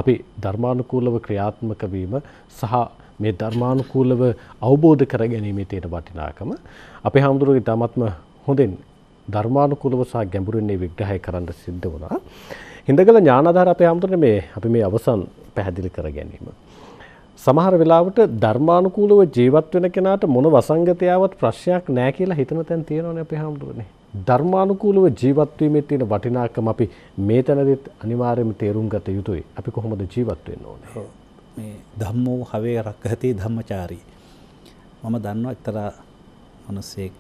අපි ධර්මානුකූලව ක්‍රියාත්මක වීම සහ මේ ධර්මානුකූලව අවබෝධ කර ගැනීමේ තියෙන වටිනාකම අපේ හාමුදුරුවෝ ඉතාමත්ම හොඳින් ධර්මානුකූලව සහ ගැඹුරින් මේ විග්‍රහය කරන්න සිද්ධ වුණා. හිඳගල ඥානාධාර අපේ හාමුදුරනේ මේ අපි මේ අවසන් පැහැදිලි කර ගැනීම. සමහර වෙලාවට ධර්මානුකූලව ජීවත් වෙන කෙනාට මොන වසංගතයාවත් ප්‍රශ්නයක් නැහැ කියලා හිතන තැන් තියෙනවනේ අපේ හාමුදුරනේ. ධර්මානුකූලව ජීවත් වීමේ තියෙන වටිනාකම අපි මේ තැනදීත් අනිවාර්යයෙන්ම තේරුම් ගත යුතුයි. අපි කොහොමද ජීවත් වෙන්න ඕනේ? මේ ධම්මෝ හවේ රක්කහතේ ධම්මචාරී. මම දන්නවා එක්තරා මනුස්සෙක්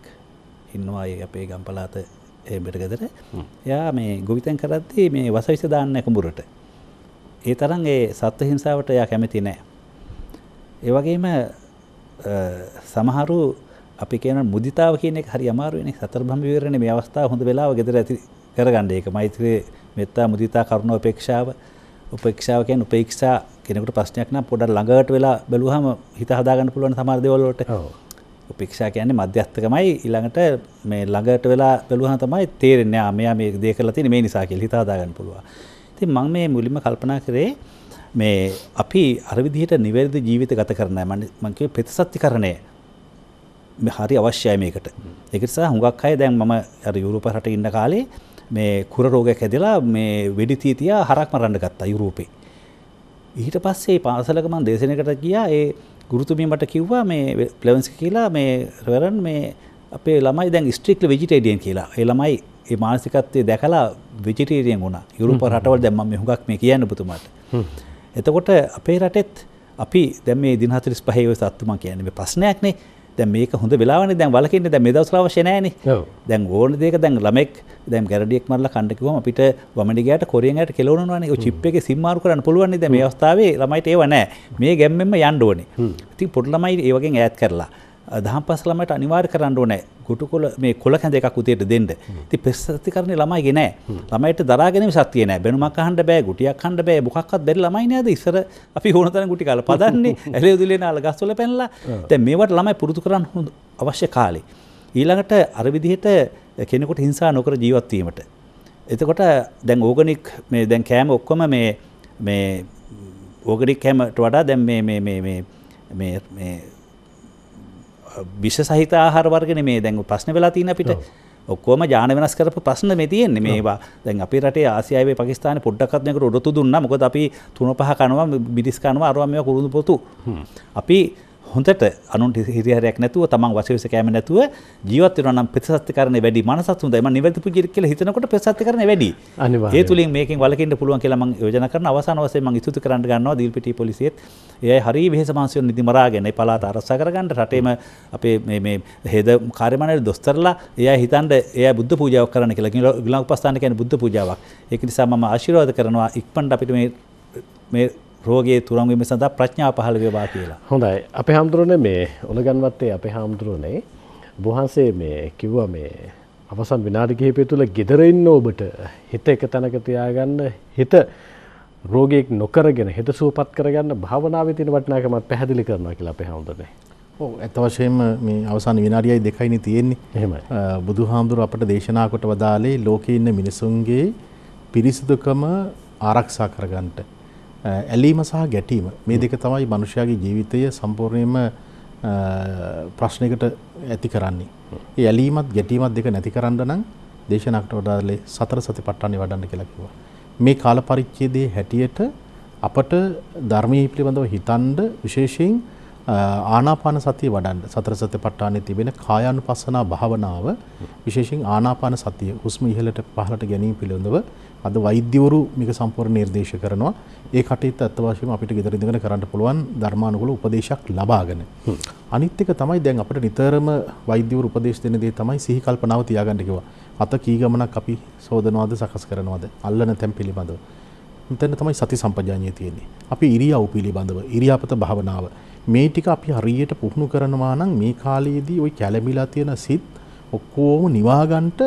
ඉන්නවා ඒ අපේ ගම්පලාත ඒ බෙටගෙදර. එයා මේ ගොවිතැන් කරද්දී මේ වසවිස දාන්න කුඹුරට. ඒ තරම් ඒ සත්ත්ව හිංසාවට එයා කැමති නෑ. ඒ වගේම සමහරු අපි කියන මුදිතාව කියන එක හරි අමාරුවනේ සතර බම් විවරණේ මේ අවස්ථාව හොඳ වෙලාව ගෙදර ඇති කරගන්න ඒක මෛත්‍රී මෙත්තා මුදිතා කරුණා උපේක්ෂාව උපේක්ෂාව කියන්නේ උපේක්ෂා කෙනෙකුට ප්‍රශ්නයක් නම් පොඩක් ළඟට වෙලා බැලුවහම හිත හදාගන්න පුළුවන් සමහර දේවල් වලට. උපේක්ෂා කියන්නේ මධ්‍යස්ථකමයි ඊළඟට මේ ළඟට වෙලා බැලුවහම තමයි තේරෙන්නේ ආ මෙයා මේ දේ කරලා තියෙන්නේ මේ නිසා කියලා හිත හදාගන්න පුළුවන්. ඉතින් මම මේ මුලින්ම කල්පනා කරේ මේ අපි අර විදිහට නිවැරදි ජීවිත ගත කරන්නේ නැහැ. මම කිව්වේ ප්‍රතිසත්‍තිකරණය. හරි අවශ්‍යයි මේකට. ඒක නිසා හුඟක් අය දැන් මම අර යුරෝප රටේ ඉන්න කාලේ මේ කුර රෝගයක් හැදිලා මේ වෙඩි තිය තියා හරක් මරන්න ගත්තා යුරෝපේ. ඊට පස්සේ පාසලක මන් දේශනකට ගියා ඒ ගුරුතුමිය මට කිව්වා මේ ප්ලවන්ස් කියලා මේ රවරන් මේ අපේ ළමයි දැන් ස්ට්‍රික්ල වෙජිටේඩියන් කියලා ඒ ළමයි ඒ මානසිකත්වය දැකලා වෙජිටේරියන් වුණා යුරුප රටවල් දැම්ම මේ හුඟක් මේ කියන්න පුතුමාට එතකොට අපේ රටෙත් අපි දැම මේ දිනහතරිස් පහේව සත්තුමා කියන්නේ ප්‍රශ්නයක්නේ දැ මේක හොඳ වෙලාවන දැන් වලකින්න දැ මේ දවසර අවශ්‍ය නෑන දැන් ඕන දෙක දැන් ළමෙක් දැම් ගැඩියෙක් මල්ල කණඩකිවම අපිට වමඩිගේට කොරියයට කෙලවනවාන චිප් එක සිම්මාරු කරන්න පුළුවන් ද මේ අවස්ථාවේ ළමයිට ඒවනෑ මේ ගැම්මෙම යන්ඩුවනේ ති පොඩ්ලමයි ඒවගෙන් ඇත් කරලා දහම්පස් ළමයට අනිවාර් කරන්න ඕනෑ ගුටුකොල මේ කොල හැඳ එකක් උතියට දෙන්න ති පෙස්සති කරන ළමයි නෑ ළමයිට දරාගෙන සතිය නෑ බැනුමක් අහන්ඩ බෑ ගුටියක් හන්ඩ බෑ මොක්ත් බැරි ළමයිනයද ඉසර අපි හෝනතන ගුටි කල පදන්නේ ඇලේ දුලේ අල ගස්වල පැල්ලා තැ මේවට ළමයි පුරුදු කරන්න හොඳ අවශ්‍ය කාලේ. ඊළඟට අරවිදිහට කෙනෙකුට හිංසා නොකර ජීවත්වීමට. එතකොට දැන් ඕගනික් මේ දැන් කෑම ඔක්කොම මේ ඕගනික් කෑමට වඩා දැන් මේ විෂ සහිත ආහාරවර්ගෙන මේ දැඟු ප්‍රශ්න වෙලා තින අපිට ඔක්කෝම ජාන වෙනස් කරපු ප්‍රශ්න මේ තියෙන්නේ මේවා දැන් අපි රටේ ආසියාවේ පාකිස්තාන පොඩ්ඩක්ත්නකට උඩතු දුන්න මොකද අපි තුන පහ කනවා බිරිස්කනවා අරුවම කුරුදු පොතු අපි හොඳට අනුන්ට හිරිහරයක් නැතුව තමන් වශවිස කෑම නැතුව ජීවත් වෙනවා නම් ප්‍රතිසත්කාරණේ වැඩි මනසත් හොඳයි මම නිවැරදි පුජිර කියලා හිතනකොට ප්‍රතිසත්කාරණේ වැඩි ඒ තුලින් මේකෙන් වළකින්න පුළුවන් කියලා මම යෝජනා කරන අවසාන වශයෙන් මම ඉතුරු කරන්න ගන්නවා දීල්පිටිය පොලිසියෙත් ඒ අය හරි වෙහෙස මහන්සියෙන් නිදි මරාගෙන ඒ පළාත ආරක්ෂා කරගන්න රටේම අපේ මේ මේ හේද කාර්යමණ්ඩල දොස්තරලා ඒ අය හිතනද ඒ අය බුද්ධ පූජාවක් කරන්න කියලා ගිලන් උපස්ථාන කියන්නේ බුද්ධ පූජාවක් ඒක නිසා මම ආශිර්වාද කරනවා ඉක්මනට අපිට මේ මේ රෝගයේ තුරංගීම සඳහා ප්‍රඥා පහළ වේවා කියලා. හොඳයි. අපේ හාමුදුරනේ මේ උලගන්වත්තේ අපේ හාමුදුරනේ වහන්සේ මේ කිව්වා මේ අවසන් විනාඩි කිහිපය තුළ gedare ඉන්න ඔබට හිත එක තැනක තියාගන්න හිත රෝගීක් නොකරගෙන හිත සුවපත් කරගන්න භාවනාවේ තියෙන වටිනාකමත් පැහැදිලි කරනවා කියලා අපේ හාමුදුරනේ. ඔව් ඇත්ත වශයෙන්ම මේ අවසාන විනාඩියයි දෙකයිනේ තියෙන්නේ. එහෙමයි. බුදුහාමුදුර අපට දේශනා කොට වදාලේ ලෝකේ ඉන්න මිනිසුන්ගේ පිරිසිදුකම ආරක්ෂා කරගන්නට ඇලීම සහ ගැටීම මේ දෙක තමයි මනුෂ්‍යයාගේ ජීවිතය සම්පූර්ණයෙන්ම ප්‍රශ්නයකට ඇති කරන්නේ. ඒ ඇලීමත් ගැටීමත් දෙක නැති කරන්න නම් දේශනාකට වඩාලේ සතර සතිපට්ඨානෙ වඩන්න කියලා කිව්වා. මේ කාල පරිච්ඡේදයේ හැටියට අපට ධර්මයේ පිළිබඳව හිතනද විශේෂයෙන් ආනාපාන සතිය වඩන්න සතර සතිපට්ඨානයේ තිබෙන කායානුපස්සනා භාවනාව විශේෂයෙන් ආනාපාන සතිය හුස්ම ඉහළට පහළට ගැනීම පිළිබඳව අද වෛද්‍යවරු මේක සම්පූර්ණ නිර්දේශ කරනවා. ඒ කටයුත්ත අත්ත වශයෙන්ම අපිට ගෙදර ඉඳගෙන කරන්න පුළුවන් ධර්මානුකූල උපදේශයක් ලබාගෙන. අනිත් එක තමයි දැන් අපිට නිතරම වෛද්‍යවරු උපදේශ දෙන දේ තමයි සිහි කල්පනාව තියාගන්න කිව්වා. අත කී ගමනක් අපි සෝදනවාද සකස් කරනවාද? අල්ලන තැන් පිළිබඳව. මෙතන තමයි සති සම්පජාඤ්ඤය තියෙන්නේ. අපි ඉරියව් පිළිබඳව ඉරියාපත භාවනාව මේ ටික අපි හරියට පුහුණු කරනවා නම් මේ කාලයේදී ওই කැළඹිලා තියෙන සිත් ඔක්කොම නිවා ගන්නට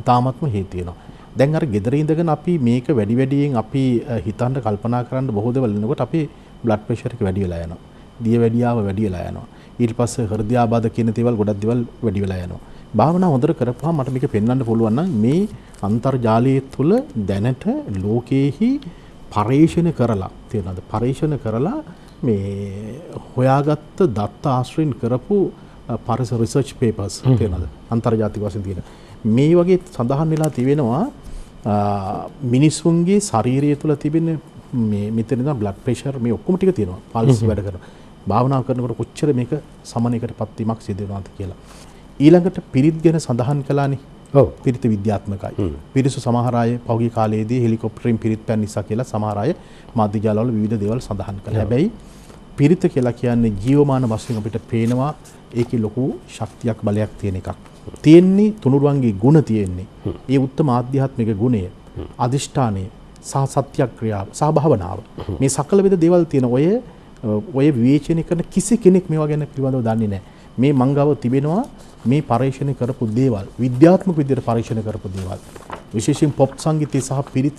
ඉතාමත්ම හේතු වෙනවා. දැන් අර ගෙදර ඉඳගෙන අපි මේක වැඩි වැඩියෙන් අපි හිතන්න කල්පනා කරන්න බොහෝ දේවල් වෙනකොට අපි බ්ලඩ් ප්‍රෙෂර් එක වැඩි වෙලා යනවා. දිය වැඩියාව වැඩි වෙලා යනවා. ඊට පස්සේ හෘද ආබාධ කියන දේවල් ගොඩක් දේවල් වැඩි වෙලා යනවා. භාවනා හොඳට කරපුවාම මට මේක පෙන්වන්න පුළුවන් නම් මේ අන්තර්ජාලය තුළ දැනට ලෝකයේහි පරේෂණ කරලා තියෙනවාද? පරේෂණ කරලා මේ හොයාගත්ත දත්ත ආශ්‍රයෙන් කරපු පරිස රිසර්ච් පේපර්ස් තියෙනවාද? අන්තර්ජාතික වශයෙන් තියෙන. මේ වගේ සඳහන් වෙලා තිබෙනවා මිනිස්සුන්ගේ ශරීරය තුළ තිබෙන මෙතනද බ්ලඩ් ප්‍රේෂර් මේ ඔක්කොම ටික තියෙනවා පල්ස් වැඩ කරන භාවනා කරනකොට කොච්චර මේක සමනයකට පත්වීමක් සිදුවනවාද කියලා. ඊළඟට පිරිත් ගැන සඳහන් කළානේ පිරිත විද්‍යාත්මකයි. පිරිසු සමහරය පෞගි කාලයේදී හෙලිකොප්ටරින් පිරිත් පැන් නිසා කියලා සමහරය මාධ්‍යජාලවල විවිධ දේවල් සඳහන් කළා. හැබැයි පිරිත කියලා කියන්නේ ජීවමාන වශයෙන් අපිට පේනවා ඒකේ ලොකු ශක්තියක් බලයක් තියෙන එකක්. තියෙන්නේ තුනුරුවන්ගේ ගුණ තියෙන්නේ ඒ උත්තම ආධ්‍යාත්මික ගුණය අධිෂ්ඨානය සහ සත්‍යක්‍රියාව සහ භාවනාව මේ සකල විද දේවල් තියෙන ඔය ඔය විවේචනය කරන කිසි කෙනෙක් මේවා ගැන පිළිබඳව දන්නේ නැහැ මේ මංගව තිබෙනවා මේ පරීක්ෂණ කරපු දේවල් විද්‍යාත්මක විදිහට පරීක්ෂණ කරපු දේවල් විශේෂයෙන් පොප් සංගීතය සහ පිරිත්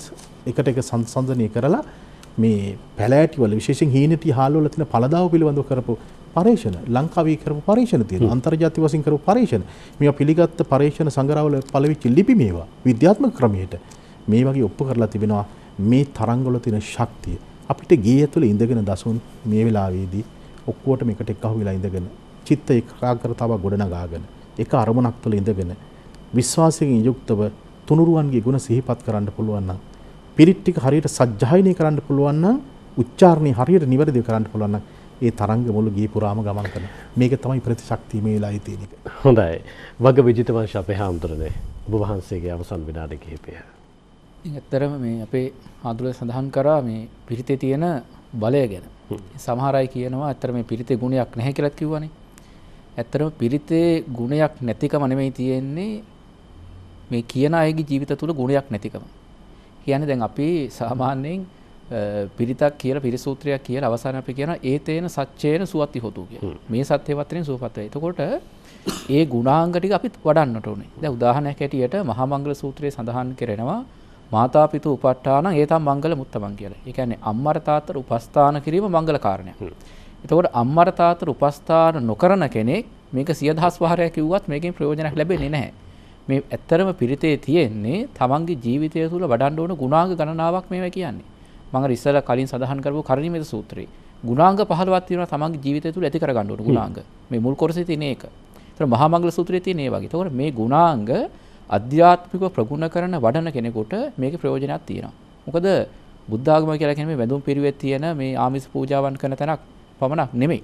එකට එක සංසන්දනය කරලා මේ පැලෑටිවල විශේෂයෙන් හීනටි හාල්වල තියෙන පළදාව පිළිබඳව කරපු පරේෂණ ලංකාවේ කරපු පරේෂණ තියෙනවා අන්තර්ජාතික වශයෙන් කරපු පරේෂණ මේවා පිළිගත්ත පරේෂණ සංගරාවල පළවිච්ච ලිපි මේවා විද්‍යාත්මක ක්‍රමයට මේ වගේ ඔප්පු කරලා තිබෙනවා මේ තරංගවල තියෙන ශක්තිය අපිට ගේ ඇතුළේ ඉඳගෙන දසුන් මේ වෙලාවේදී ඔක්කොටම එකට එකහු වෙලා ඉඳගෙන චිත්ත ඒකාග්‍රතාව ගොඩනගාගෙන එක අරමුණක් තුළ ඉඳගෙන විශ්වාසයෙන් යුක්තව තුනුරුවන්ගේ ගුණ සිහිපත් කරන්න පුළුවන් නම් පිරිත් ටික හරියට සජ්ජායනය කරන්න පුළුවන් නම් උච්චාරණය හරියට නිවැරදිව කරන්න පුළුවන් නම් ඒ තරංග මුළු ගිය පුරාම ගමන් කරන. මේක තමයි ප්‍රතිශක්තිය මේ වෙලාවේ තියෙන එක. හොඳයි. වග විජිතවංශ අපේ හාමුදුරනේ ඔබ වහන්සේගේ අවසන් විනාඩි කිහිපය. ඇත්තරම මේ අපේ ආදුල සඳහන් කරා මේ පිරිතේ තියෙන බලය ගැන. සමහර අය කියනවා ඇත්තට මේ පිරිතේ ගුණයක් නැහැ කියලා කිව්වනේ. ඇත්තටම පිරිතේ ගුණයක් නැතිකම නෙමෙයි තියෙන්නේ මේ කියන අයගේ ජීවිත තුළ ගුණයක් නැතිකම. කියන්නේ දැන් අපි සාමාන්‍යයෙන් පිරිතක් කියල පිරිසූත්‍රයක් කියල අවසාන අපි කියන ඒ තේන සච්චේන සුවත්ති හොතු කිය මේ සත්‍යවත්‍රයෙන් සූපත්ව එතකොට ඒ ගුණාංගටික අපිත් වඩන්නට ඕනේ ද උදාහනයක් ඇටියට මහමංගල සූත්‍රය සඳහන් කරෙනවා මාතාපිතු උපට්ටාන ඒතම් මංගල මුත්තමන් කියල එකන්නේ අම්මරතාතර උපස්ථාන කිරීම මංගල කාරණය එතකොට අම්මරතාතර උපස්ථාන නොකරන කෙනෙක් මේක සියදහස් වහරයක් කිව්වත් මේකින් ප්‍රයෝජනක් ලැබෙන්නේ නැහැ මේ ඇත්තරම පිරිතේ තියෙන්නේ තමන්ගේ ජීවිතය තුළ වඩන්න ඕන ගුණාග ගණනාවක් මේව කියන්නේ මම ඉස්සෙල්ලා කලින් සඳහන් කරපු කරණීයමෙත සූත්‍රේ ගුණාංග 15ක් තියෙනවා තමන්ගේ ජීවිතය තුළ ඇති කරගන්න ඕන ගුණාංග. මේ මුල් කොටසේ තියෙන එක. ඒතර මහා මංගල සූත්‍රයේ තියෙන ඒ වගේ. ඒතකොට මේ ගුණාංග අධ්‍යාත්මිකව ප්‍රගුණ කරන වඩන කෙනෙකුට මේකේ ප්‍රයෝජනයක් තියෙනවා. මොකද බුද්ධාගම කියලා කියන්නේ මේ වැඳුම් පිළිවෙත් තියෙන මේ ආමිස පූජාවන් කරන තැනක් පමණක් නෙමෙයි.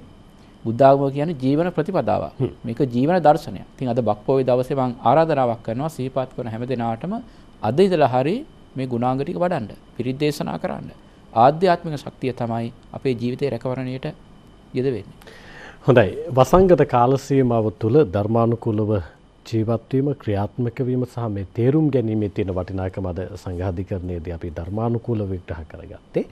බුද්ධාගම කියන්නේ ජීවන ප්‍රතිපදාවක්. මේක ජීවන දර්ශනයක්. ඉතින් අද බක්පොවේ දවසේ මම ආරාධනාවක් කරනවා සිහිපත් කරන හැම දිනාටම අද ඉඳලා හරි මේ ගුණාංග ටික වඩන්න, පිරිත් දේශනා කරන්න. ආධ්‍යාත්මික ශක්තිය තමයි අපේ ජීවිතේ රැකවරණයට යෙද වෙන්නේ. හොඳයි. වසංගත කාල සීමාව තුළ ධර්මානුකූලව ජීවත්වීම ක්‍රියාත්මක වීම සහ මේ තේරුම් ගැනීමේ තියෙන වටිනාකම අද සංඝාධිකරණයේදී අපි ධර්මානුකූලව විග්‍රහ කරගත්තේ.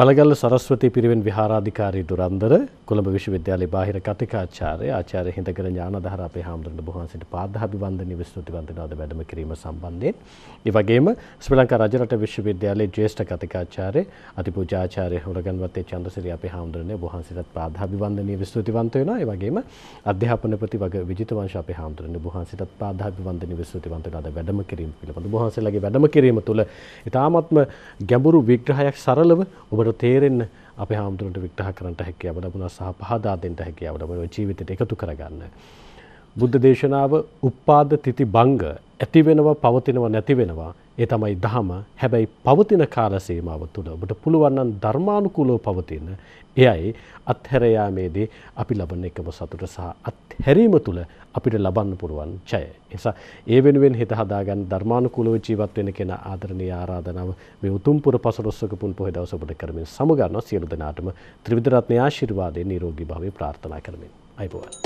බලගල්ල සරස්වති පිරිවෙන් විහාරාධිකාරී දුරන්දර කොළඹ විශ්වවිද්‍යාලයේ බාහිර කතිකාචාර්ය ආචාර්ය හිඳකර ඥානධාර අපේ හාමුදුරන්ට බොහොම සිට පාදාභිවන්දනීය විස්තුතිවන්තනවාද වැඩම කිරීම සම්බන්ධයෙන් ඒ වගේම ශ්‍රී ලංකා රජරට විශ්වවිද්‍යාලයේ ජ්‍යෙෂ්ඨ කතිකාචාර්ය අතිපූජ්‍ය ආචාර්ය හොරගන්වත්තේ චන්ද්‍රසිරි අපේ හාමුදුරනේ බොහොම සිටත් පාදාභිවන්දනීය විස්තුතිවන්ත වෙනවා ඒ වගේම අධ්‍යාපනපති වග විජිත වංශ අපේ හාමුදුරනේ බොහොම සිටත් පාදාභිවන්දනීය විස්තුතිවන්තනවාද වැඩම කිරීම පිළිබඳ බොහොම සිටලගේ වැඩම කිරීම තුළ ඊටාත්ම ගැඹුරු විග්‍රහයක් සරලව ඔබ ඔබට තේරෙන්න අප හාමුදුරට වික්ටහ කරට හැකියාව ලබුණ සහ පහදා දෙෙන්ට හැකියාව ලබන ජීවිතයට එකතු කරගන්න. බුද්ධ දේශනාව උප්පාද තිති බංග ඇතිවෙනවා පවතිනවා නැතිවෙනවා ඒ තමයි දහම හැබැයි පවතින කාල සීමාව තුළ ඔබට පුළුවන්නන් ධර්මානුකූලෝ පවතින එයයි අත්හැරයාමේදී අපි ලබන එකම සතුට සහ අත්හැරීම තුළ අපිට ලබන්න පුළුවන් ජය. එසා ඒ වෙනුවෙන් හිත හදාගන්න ධර්මානුකූලව ජීවත් වෙන කෙනා ආදරණීය ආරාධනාව මේ උතුම් පුර පසළොස්වක පුන් පොහේ දවස ඔබට කරමින් සමගන්නවා සියලු දෙනාටම ත්‍රිවිධ රත්නයේ ආශිර්වාදයෙන් නිරෝගී භාවය ප්‍රාර්ථනා කරමින්. අයිබෝවන්.